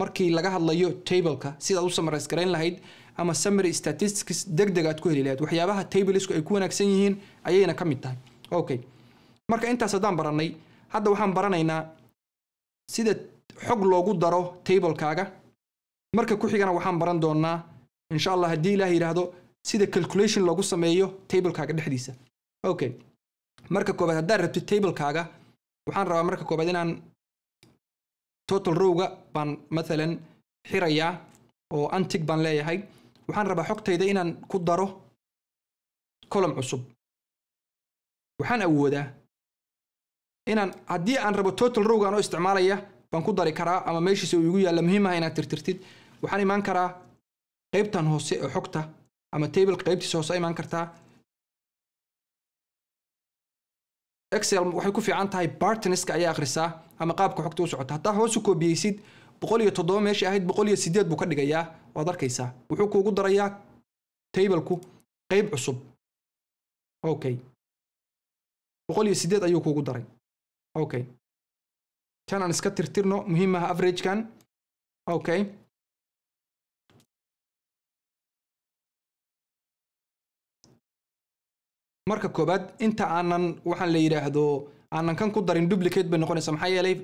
markii laga hadlayo tableka sidaad u summarize garayn lahayd ama summary statistics deg deg aad ku heli lahayd waxyaabaha tablesku ay ku wanaagsan yihiin ayayna ka mid tahay okay marka intaas haddaan barannay hadda waxaan baranaynaa sida xog loogu daro tablekaaga marka ku xigana waxaan baran doonaa insha allah haddii ilaah yidhaahdo sida calculation loogu sameeyo tablekaaga dhexdiisa okay marka koobaad haddaad rabtid tablekaaga waxaan rabaa marka koobaad inaan total rowga baan mathalan xirayaa oo antig baan leeyahay waxaan rabaa xogtayda inaan ku daro colom cusub waxaan awoodaa inaan haddii aan rabo total rowga anoo isticmaalaya baan ku dari karaa ama meeshiisa uu igu yaalla muhiimaha inaad tirtirtid waxaan imaan karaa qaybtan hoose ee xogta ama table qaybtiisa hoose imaan kartaa excel waxay ku fiican tahay bartneska ayaa akhrisaa ama qaabka xogta u socota haddaa hoose koobiyeysid boqol iyo toddoba meeshii ahayd boqol iyo sideed buu ka dhigayaa waad arkaysaa wuxuu kuugu darayaa tableku qayb cusub okay boqol iyo sideed ayuu kuugu daray okay tan aan iska tirtirno muhiimaha averagekan okay marka koobaad inta aanan waxaan la yidhaahdo aanan kan ku darin duplicate bay noqonaysa maxaa yeelay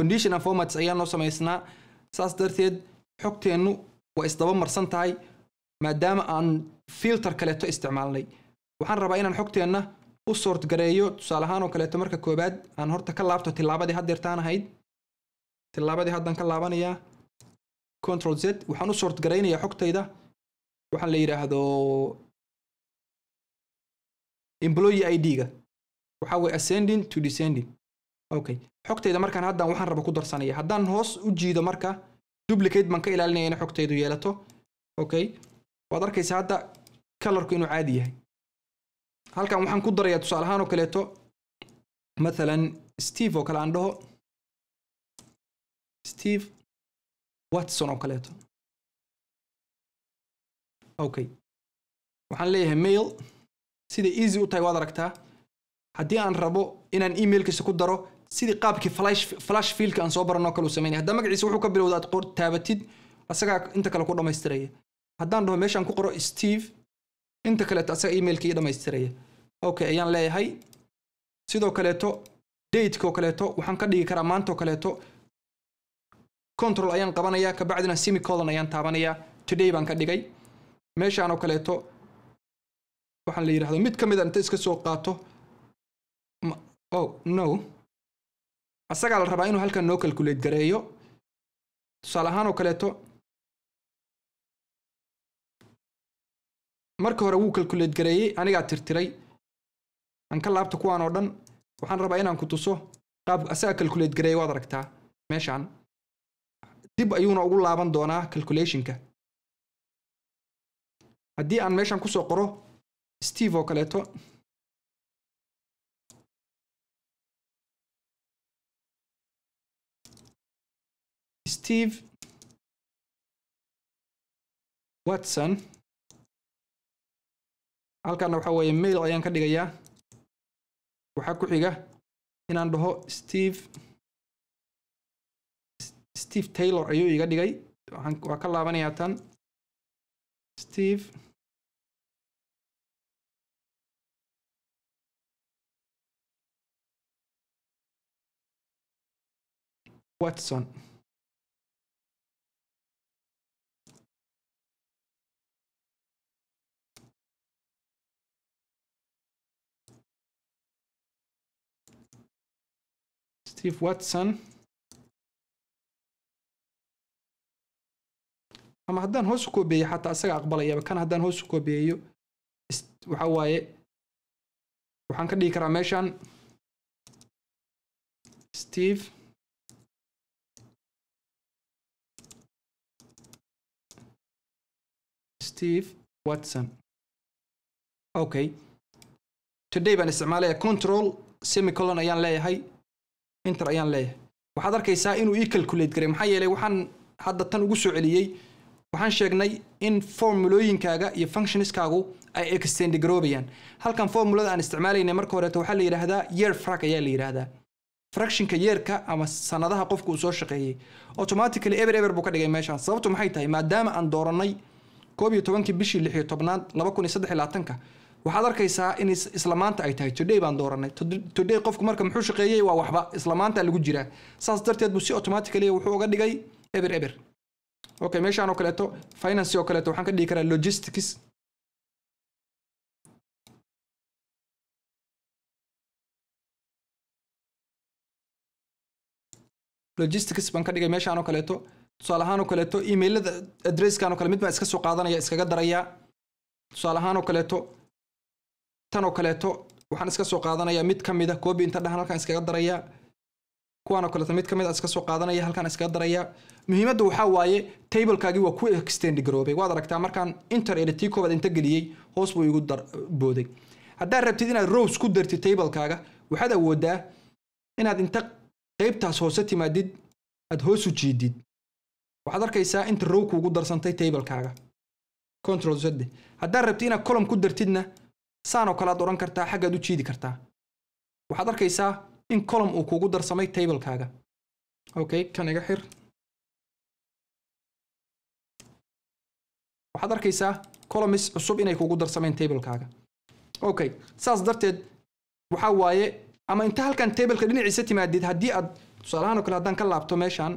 and formats ayaa noo samaysnaa saas darteed xogteennu waa isdaba marsan tahay maadaama aan filter kaleeto isticmaalnay waxaan rabaa inaan xogteenna u suurtgareeyo tusaale ahaan oo kaleeto marka koobaad aan horta ka laabto tilaabadii haddeertaan ahayd tilaabadii haddaan ka laabanayaa control z waxaan u suurtgaraynayaa xogtayda waxaan la yidhaahdo employe i d-ga waxa weye ascending to descending okay xogtayda markaan haddan waxaan raba ku darsanaya haddaan hoos u jiido marka duplicate baan ka ilaalinaya inay xogtaydu yeelato okay waad arkaysa hadda colorku inuu caadi yahay halkan waxaan ku darayaa tusaale ahaan oo kaleeto mathalan steve oo kale aan dhaho steve watson oo kaleeto okay waxaan leeyahay mail siday easy u tahay waad aragtaa haddii aan rabo inaan emailkiisa ku daro sidii qaabkii flash flash fiilka aan soo baranoo kale u sameynaya haddaa magaciisa wuxuu ka bilowda aad qor taabatid asagaa inta kale ku dhammaystiraya haddaan dhaho meeshaan ku qoro steve inta kaleeto asaga emailka ii dhammaystiraya okay ayaan leeyahay sidoo kaleeto oo kaleeto waxaan ka dhigi karaa maantaoo kaleeto control ayaan qabanayaa kabacdina semicolon ayaan taabanayaa today baan ka dhigay meeshaanoo kaleeto waxaan la yidhahdo mid ka mid a inta iska soo qaato o oh, no asagaa la rabaa inuu halkan noo calculate gareeyo tusaale ahaan oo kaleeto marka hore wuu calculate gareeyey anigaa tirtiray aan ka laabta kuwaan oo dhan waxaan rabaa inaan ku tuso qaab asaga calculate gareeya waad aragtaa meeshaan dib ayuuna ugu laaban doonaa calculationka haddii aan meeshaan kusoo qoro steve oo kaleeto steve watson halkaana waxaa weeye mail ayaan ka dhigayaa waxaa ku xiga inaan dhaho steve steve taylor ayuu iga dhigay waa ka laabanayaa tan steve watson give watson ama haddaan hoos u koobeeyo xataa isaga aqbalayaba kan haddaan hoos u koobeeyo waxa waaye waxaan ka dhigi karaa meeshan steve steve watson okay today baan isticmaalaya control semicolon ayaan leeyahay inter ayaan leeyahay waxaad arkaysaa inuu ii calculate garay maxaa yeelay waxaan hadda tan ugu soo celiyey waxaan sheegnay in formulooyinkaaga iyo functionskaagu ay extendi garoobayaan halkan formulada aan isticmaalaynay marka horeeto waxaa la yidhaahdaa year frac ayaa la yidhaahdaa fractionka yeerka ama sanadaha qofku uu soo shaqeeyey automatically eber eber buu ka dhigay meeshaan sababtu maxay tahay maadaama aan dooranay koob iyo tobankii bishii lix iyo tobnaad laba kun iyo saddex iyo labaatanka waxaad arkaysaa in islamaanta ay tahay today baan dooranay today qofku marka muxuu shaqeeyey waa waxba isla lagu jiraa saas darteed buu si automatically wuxuu uga dhigay eber eber okay meeshaan oo kaleeto finance oo kaleeto waxaan ka dhigi karaa logistics logistics baan ka dhigay meeshaan oo kaleeto tusaale ahaan oo kaleeto emailada adresskaanoo kale mid baan iska soo qaadanaya iskaga daraya tusaale ahaan oo kaleeto tan oo kaleeto waxaan iska soo qaadanaya mid ka mida ah koobi inta dhahan halkaan iskaga daraya kuwaan oo kaleeto mid ka mid ah iska soo qaadanaya halkaan iskaga daraya muhiimadda waxaa waaye tablekaagii waa ku extend garoobay waad aragtaa markaan inter eda tii inta geliyey hoos buu igu booday haddaad rabtid inaad rose ku dartid tablekaaga waxaad awoodaa inaad inta qaybtaas hoose timaadid aad hoosu jiidid waxaad arkaysaa inta row kuugu darsantay tablekaaga control z haddaad rabtid inaad column ku dartidna saanoo kale ad odhan kartaa xaggaad u jiidi kartaa waxaad arkaysaa in colom uu kugu darsamay tablekaaga okay kan iga xir waxaad arkaysaa colomis cusub inay kugu darsameen tablekaaga okay saas darteed waxaa waaye ama inta halkan tableka dhinaciisa timaadid haddii aad tusaalahaan oo kale haddaan ka laabto meeshaan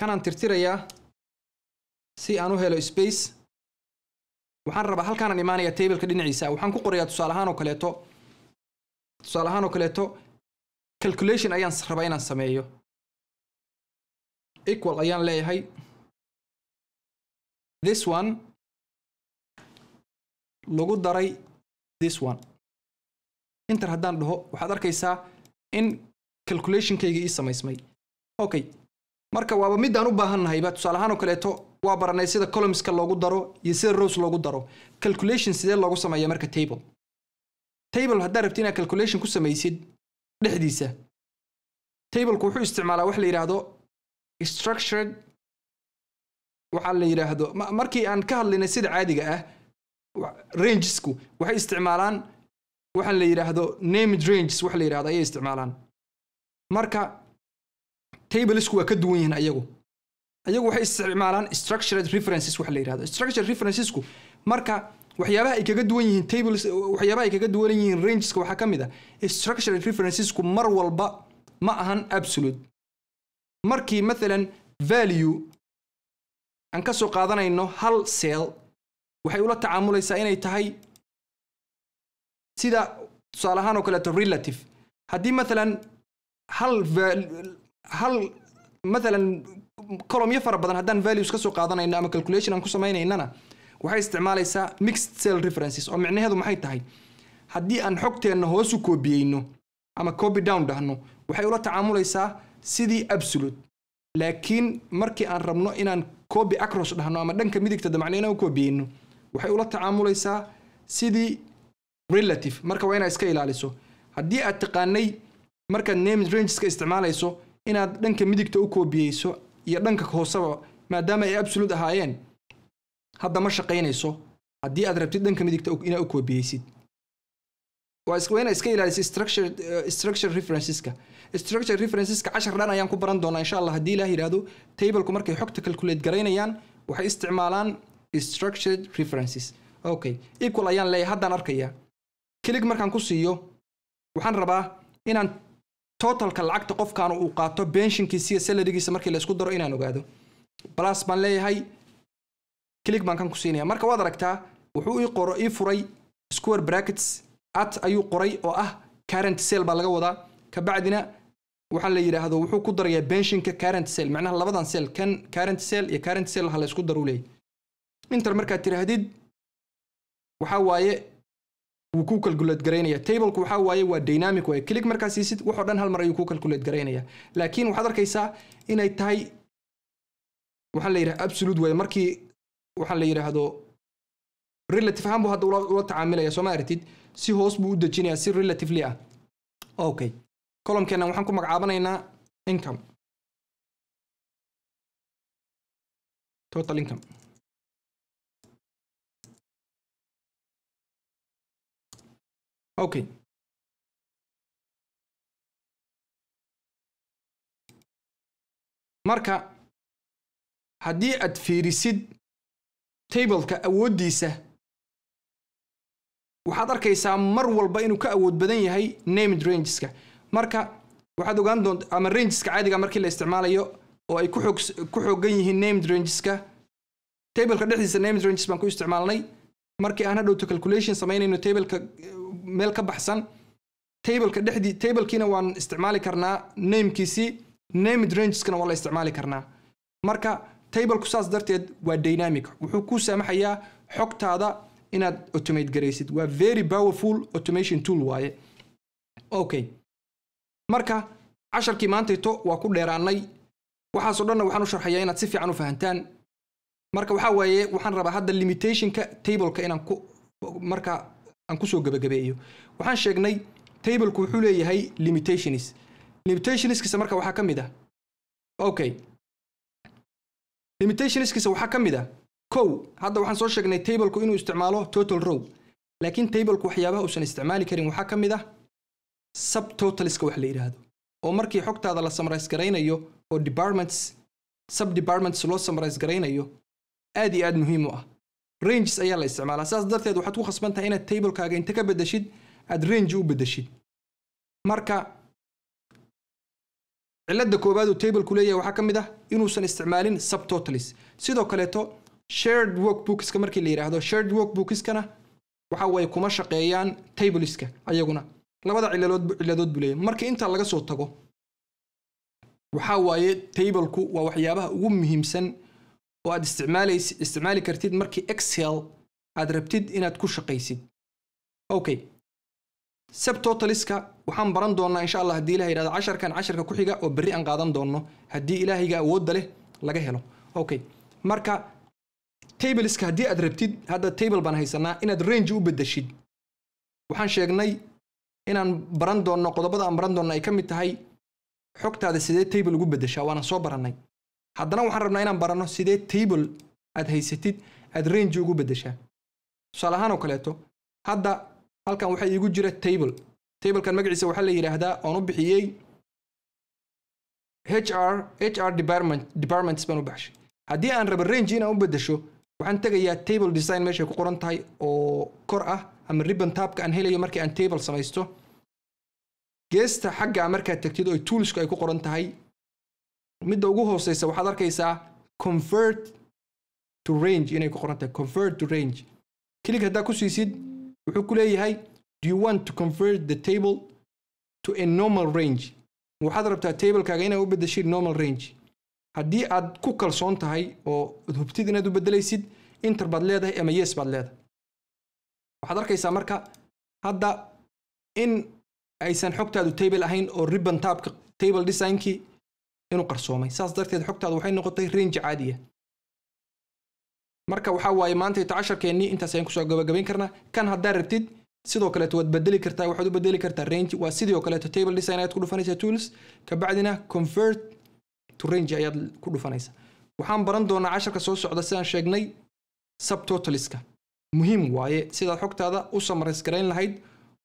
kanaan tirtirayaa si aan u helo space waxaan rabaa halkaanaan imaanaya tableka dhinaciisa waxaan ku qorayaa tusaale ahaan oo kaleeto tusaale ahaan oo kaleeto calculation ayaan rabaa inaan sameeyo equal ayaan leeyahay this one lagu daray this one inter haddaan dhaho waxaad arkaysaa in calculationkayga ii samaysmay okay marka waaba midaan u baahan nahayba tusaale ahaan oo kaleeto waa baranay sida columnska loogu daro iyo sida rows loogu daro calculation sidee loogu sameeya marka table table haddaad rabti inaad calculation ku samaysid dhexdiisa tableku wuxuu isticmaalaa wax la yidhaahdo structured waxaa la yidhaahdo markii aan ka hadlaynay sida caadiga ah rangesku waxay isticmaalaan waxaan la yidhaahdo named ranges wax la yidhahdo ayay isticmaalaan marka tablesku waa ka duwan yihiin ayagu ayagu waxay isticmaalaan structured references waxa la yidhahdo structured referencesku marka waxyaabaha ay kaga duwan yihiin tables waxyaabaha ay kaga duwan yihiin rangeska waxaa ka mid ah structured referencesku mar walba ma ahan absolute markii mathalan value aan ka soo qaadanayno hal cell waxay ula tacaamulaysaa inay tahay sida tusaale ahaan oo kaleeto relative haddii mathalan hal hal mathalan colomyo fara badan haddaan values kasoo qaadanayno ama calculation aan ku samaynaynana waxay isticmaalaysaa mixed cell references oo micnaheedu maxay tahay haddii aan xogteenna hoosu koobiyeyno ama copy down dhahno waxay ula tacaamulaysaa sidii absolute laakiin markii aan rabno inaan copy across dhahno ama dhanka midigta damacno u koobiyeyno waxay ula tacaamulaysaa sidii relative marka waa inaad iska ilaaliso haddii aad taqaanay markaad names rangeska isticmaalayso inaad dhanka midigta u koobiyeyso iyo dhanka hooseba maadaama ay absoluut ahaayeen hadda ma shaqaynayso haddii aad rabtid dhanka midigta inaad u koobiyeysid waa ina iska ilaalisa eh, structure referenceska structure referenceska cashar dhan ayaan ku baran doonaa insha allah haddii ilaah yidhaahdo tableku markay xogta calculate garaynayaan waxay isticmaalaan structured references okay equal ayaan leeyahay haddaan arkayaa kilig markaan ku siiyo waxaan rabaa inaan totalka lacagta qofkan uu qaato benshinkiisa iyo salarigiisa markii laisku daro inaan ogaado balas baan leeyahay click baan kan ku siinaya marka waad aragtaa wuxuu i qoro ii furay square brackets at ayuu qoray oo ah current sale baa laga wadaa kabacdina waxaa la yidhaahdo wuxuu ku darayaa benshinka current sale macnaha labadan sale kan current sale iyo current sale ha la isku daru leeyahy markaad tidhaahdid waxaa waaye wuu ku calculate garaynaya tableku waxaa waaye waa dynamic waaye click markaa siisid waxoo dhan hal mar ayuu ku calculate garaynaya laakiin waxaad arkaysaa inay tahay waxaan la yidhaha absolute waaye markii waxaan la yidhaahdo relative ahaan buu hadda ula tacaamilaya soo ma aragtid si hoos buu u dejinayaa si relatively ah okay columnkeenna waxaan ku magacaabanaynaa income total income Ok. marka haddii aad fiirisid tableka awooddiisa waxaad arkaysaa mar walba inuu ka awood badan yahay named rangeska marka waxaad ogaan doonta ama rangeska caadiga ah markii la isticmaalayo oo ay ku xoogan yihiin named rangeska tableka dhexdiisa named ranges baan ku isticmaalnay markii aan hadhowto calculation samaynayno tableka meel ka baxsan tableka dhexdii tablekiina waan isticmaali karnaa namekiisii named rangeskana waa la isticmaali karnaa marka tableku saas darteed waa dynamic wuxuu kuu saamaxayaa xogtaada inaad automate garaysid waa very powerful automation tool waaye okay marka casharkii maantayto waa ku dheeraanay waxaasoo dhanna waxaan u sharxayaa inaad si fiican u fahantaan marka waxaa waaye waxaan rabaa hadda limitationka tableka inaan ku marka aan kusoo gabagabeeyo waxaan sheegnay tableku wuxuu leeyahay limitations limitationskiisa marka waxaa ka mid ah okay limitationskiisa waxaa ka mid ah kow hadda waxaan soo sheegnay tableku inuu isticmaalo total row laakiin tableku waxyaabaha uusan isticmaali karin waxaa ka mid ah subtotalska wax la yidhaahdo oo markii xogtaada la samarays garaynayo oo departments sub departments loo samarays garaynayo aad iyo aad muhiim u ah ranges ayaa la isticmaalaa sidaas darteed waxaad ku khasbantahay inaad tablekaaga inta ka bedeshid aad range u bedeshid marka cilada koowaad uu tableku leeyahay waxaa ka mid ah inuusan isticmaalin subtotals sidoo kaleeto shared workbookska markii la yidhaahdo shared workbookskana waxa way kuma shaqeeyaan tableska ayaguna labada ciladood ciladood buu leeyahay marka intaa laga soo tago waxa waaye tableku waa waxyaabaha ugu muhiimsan oo aad isticmaalays isticmaali kartid markii excel aad rabtid inaad ku shaqaysid okay subtotaliska waxaan baran doonaa insha allah haddii ilaha yidhahdo casharkan casharka ku xiga oo berri aan qaadan doonno haddii ilaahayga awoodda leh laga helo okay marka tableska haddii aad rabtid hadda table baan haysanaa inaad range u bedeshid waxaan sheegnay inaan baran doonno qodobada aan baran doonno ay ka mid tahay xogtaada sidee table ugu bedeshaa waana soo barannay haddana waxaan rabnaa inaan baranno sidee table aad haysatid aad range ugu beddeshaa tusaale ahaan oo kaleeto hadda halkan waxaa iigu jira table tablekan magaciisa waxaa la yidhaahdaa oon u bixiyey h r h r department departments baan u baxshay haddii aan raba range inaan u beddesho waxaan tegayaa table design meeshay ku qoran tahay oo kor ah ama ribbon taabka aan helayo markii aan table samaysto geesta xagga markaad tagtid oo toolisku ay ku qoran tahay midda ugu hooseysa waxaad arkaysaa convert to range inay ku qorantahay convert to range klig haddaa ku siisid wuxuu ku leeyahay do you want to convert the table to a normal range waxaad rabtaa tablekaaga inaad u bedeshid normal range haddii aad ku kalsoon tahay oo ad hubtid inaad u bedelaysid inter baad leedahay ama yes baad leedahay waxaad arkaysaa marka hadda in aysan xogtaadu table ahayn oo ribbon taabka table designkii inuu qarsoomay saas darteed xogtaadu waxay noqotay range caadiya ah. marka waxaa waaye maanta ito casharkeennii intaas ayaan kusoo gabagabayn karnaa kan haddaa rabtid sidoo kaleeto waad bedeli kartaa waxaad u bedeli kartaa range waa sidoo kaleeto table design ayaad ku dhufanaysaa tools kabacdina convert to range ayaad ku dhufanaysaa waxaan baran doonaa casharka soo socda sidaan sheegnay subtotaliska muhiim waaye sidaad xogtaada u samarays garayn lahayd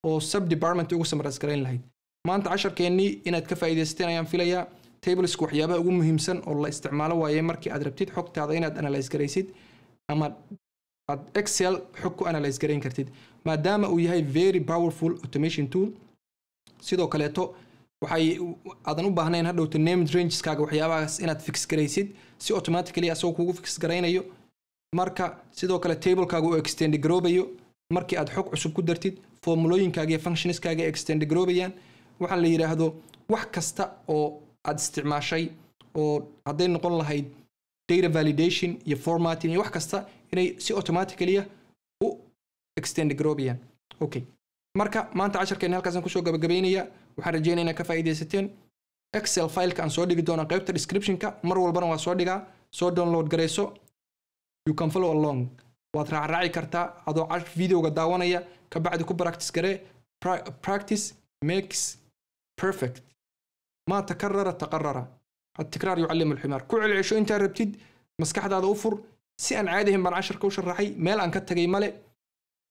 oo sub department ugu samarays garayn lahayd maanta casharkeennii inaad ka faa'iidaysateen ayaan filayaa tablesk waxyaabaha ugu muhiimsan oo la isticmaalo waaye markii aad rabtid xogtaada inaad analyse garaysid ama aad excel xog ku analyse garayn kartid maadaama uu yahay very powerful automation tool sidoo kaleeto waxay aadan u baahnayn hadhowta named rangeskaga waxyaabahaas inaad fix garaysid si automatically asagoo kugu fix garaynayo marka sidoo kale tablekaaga uu extend garoobayo markii aad xog cusub ku dartid formulooyinkaaga iyo functionskaaga extend garoobayaan waxaa la yidhaahdo wax kasta oo aad isticmaashay oo hadday noqon lahayd data validation iyo formatting iyo wax kasta inay si automaticalya ah u extend garoobiyaan okay marka maanta casharkeena halkaasaan kusoo gabagabaynaya waxaan rajeynaya inaa ka faa'iidaysateen excel fileka aan soo dhigi doona qaybta descriptionka mar walbana waa soo dhigaa soo download garayso you can follow along waad raacraaci kartaa adoo videoga daawanaya ka bacdi ku practice garee practice makes perfect ما تكرر تقرر التكرار يعلم الحمار كوعل عشو intaa rabtid maskaxdaada u fur si aan caadi baan casharka u sharaxay meel aan ka tagay male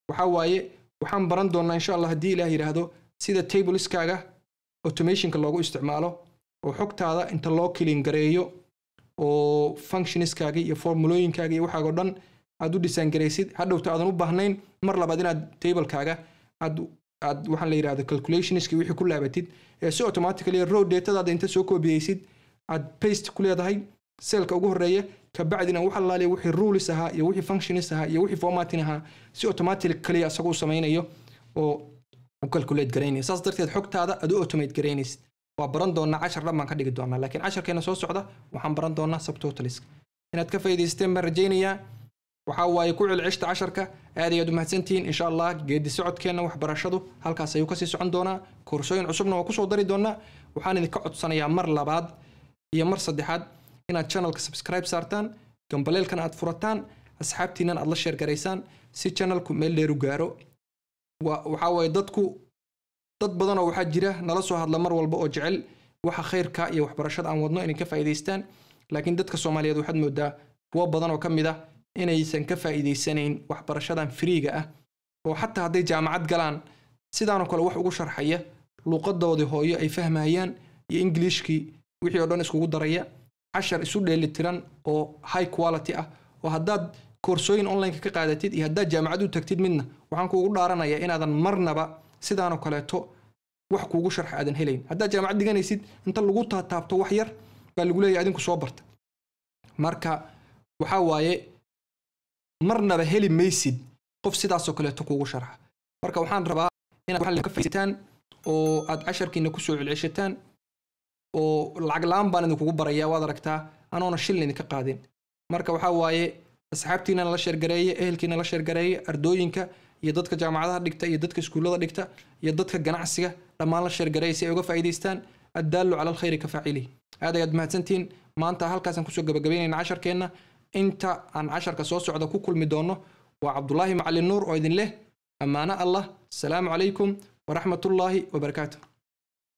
waxa waaye waxaan baran doonnaa insha allah haddii ilaah yidhaahdo sida tablskaaga automationka loogu isticmaalo oo xogtaada inta loo kilin gareeyo oo functionskaaga iyo formulooyinkaaga iyo waxaaga dhan aad u dhisaan garaysid hadhowta aadan u baahnayn mar labaad inaad tablekaaga aad aad waxaa la yidhahdo calculationiski wixii ku laabatid ee si automatically row datadaada inta soo koobiyeysid aad paste ku leedahay seelka ugu horeeya kabacdina waxa laaliya wixii rules ahaa iyo wixii functionis ahaa iyo wixii formatin ahaa si automatic kaliya isaga u samaynayo oo u calculate garaynaya saas darteed xogtaada aad u automate garaynaysid waa baran doonaa cashar dhan baan ka dhigi doonaa laakiin casharkeena soo socda waxaan baran doonaa subtotalisk inaad ka faa'iidaysteen baan rajaynayaa waxaa waaye ku celceshta casharka aad ayaad umahadsantihiin insha allah geedi socodkeenna waxbarashadu halkaas ayuu kasii socon doonaa koorsooyin cusubna waa kusoo dari doonaa waxaan idinka codsanayaa mar labaad iyo mar saddexaad inaad channelka subscribe saartaan gambaleelkan aad furataan asxaabtiinan aad la sheergaraysaan si channelku meel dheeru gaaro waxaa waaye dadku dad badanoo waxaa jira nala soo hadla mar walba oo jecel waxa khayrka iyo waxbarashada aan wadno inay ka faa'iidaystaan laakiin dadka soomaaliyeed waxaad moodaa kuwo badan oo ka mid ah inaysan ka faa'iidaysanayn waxbarashadan firiiga ah oo xataa hadday jaamacad galaan sidaanoo kale wax ugu sharxaya luuqadoodii hooyo ay fahmayaan iyo ingiliishkii wixii oo dhan iskugu daraya cashar isu dheelitiran oo high quality ah oo haddaad koorsooyin online ka qaadatid iyo haddaad jaamacad u tagtid midna waxaan kuugu dhaaranayaa inaadan marnaba sidaanoo kaleeto wax kuugu sharxa aadan helayn haddaad jaamacad dhiganaysid inta lagu taataabto wax yar baa lagu leeyahy adinku soo barta marka waxaa waaye marnaba heli maysid qof sidaasoo kaleeto kuugu sharxa marka waxaan rabaa inaad xalli ka faysataan oo aad casharkiina kusoo celceshataan oo lacag la-aan baan idinkugu baraya waad aragtaa anoona shilin idinka qaadin marka waxaa waaye asxaabtiinana la sheergareeye ehelkiina la sheergareeye ardooyinka iyo dadka jaamacadaha dhigta iyo dadka iskuullada dhigta iyo dadka ganacsiga dhammaan la sheergareeye si ay uga faa'iidaystaan addaallu cala alkhayri ka faacili aad ayaad mahadsantihiin maanta halkaasaan kusoo gabagabaynayna casharkeenna inta aan casharka soo socda ku kulmi doono waa cabdulaahi macalin nuur oo idin leh ammaano allah asalaamu calaykum waraxmat ullaahi wabarakaatu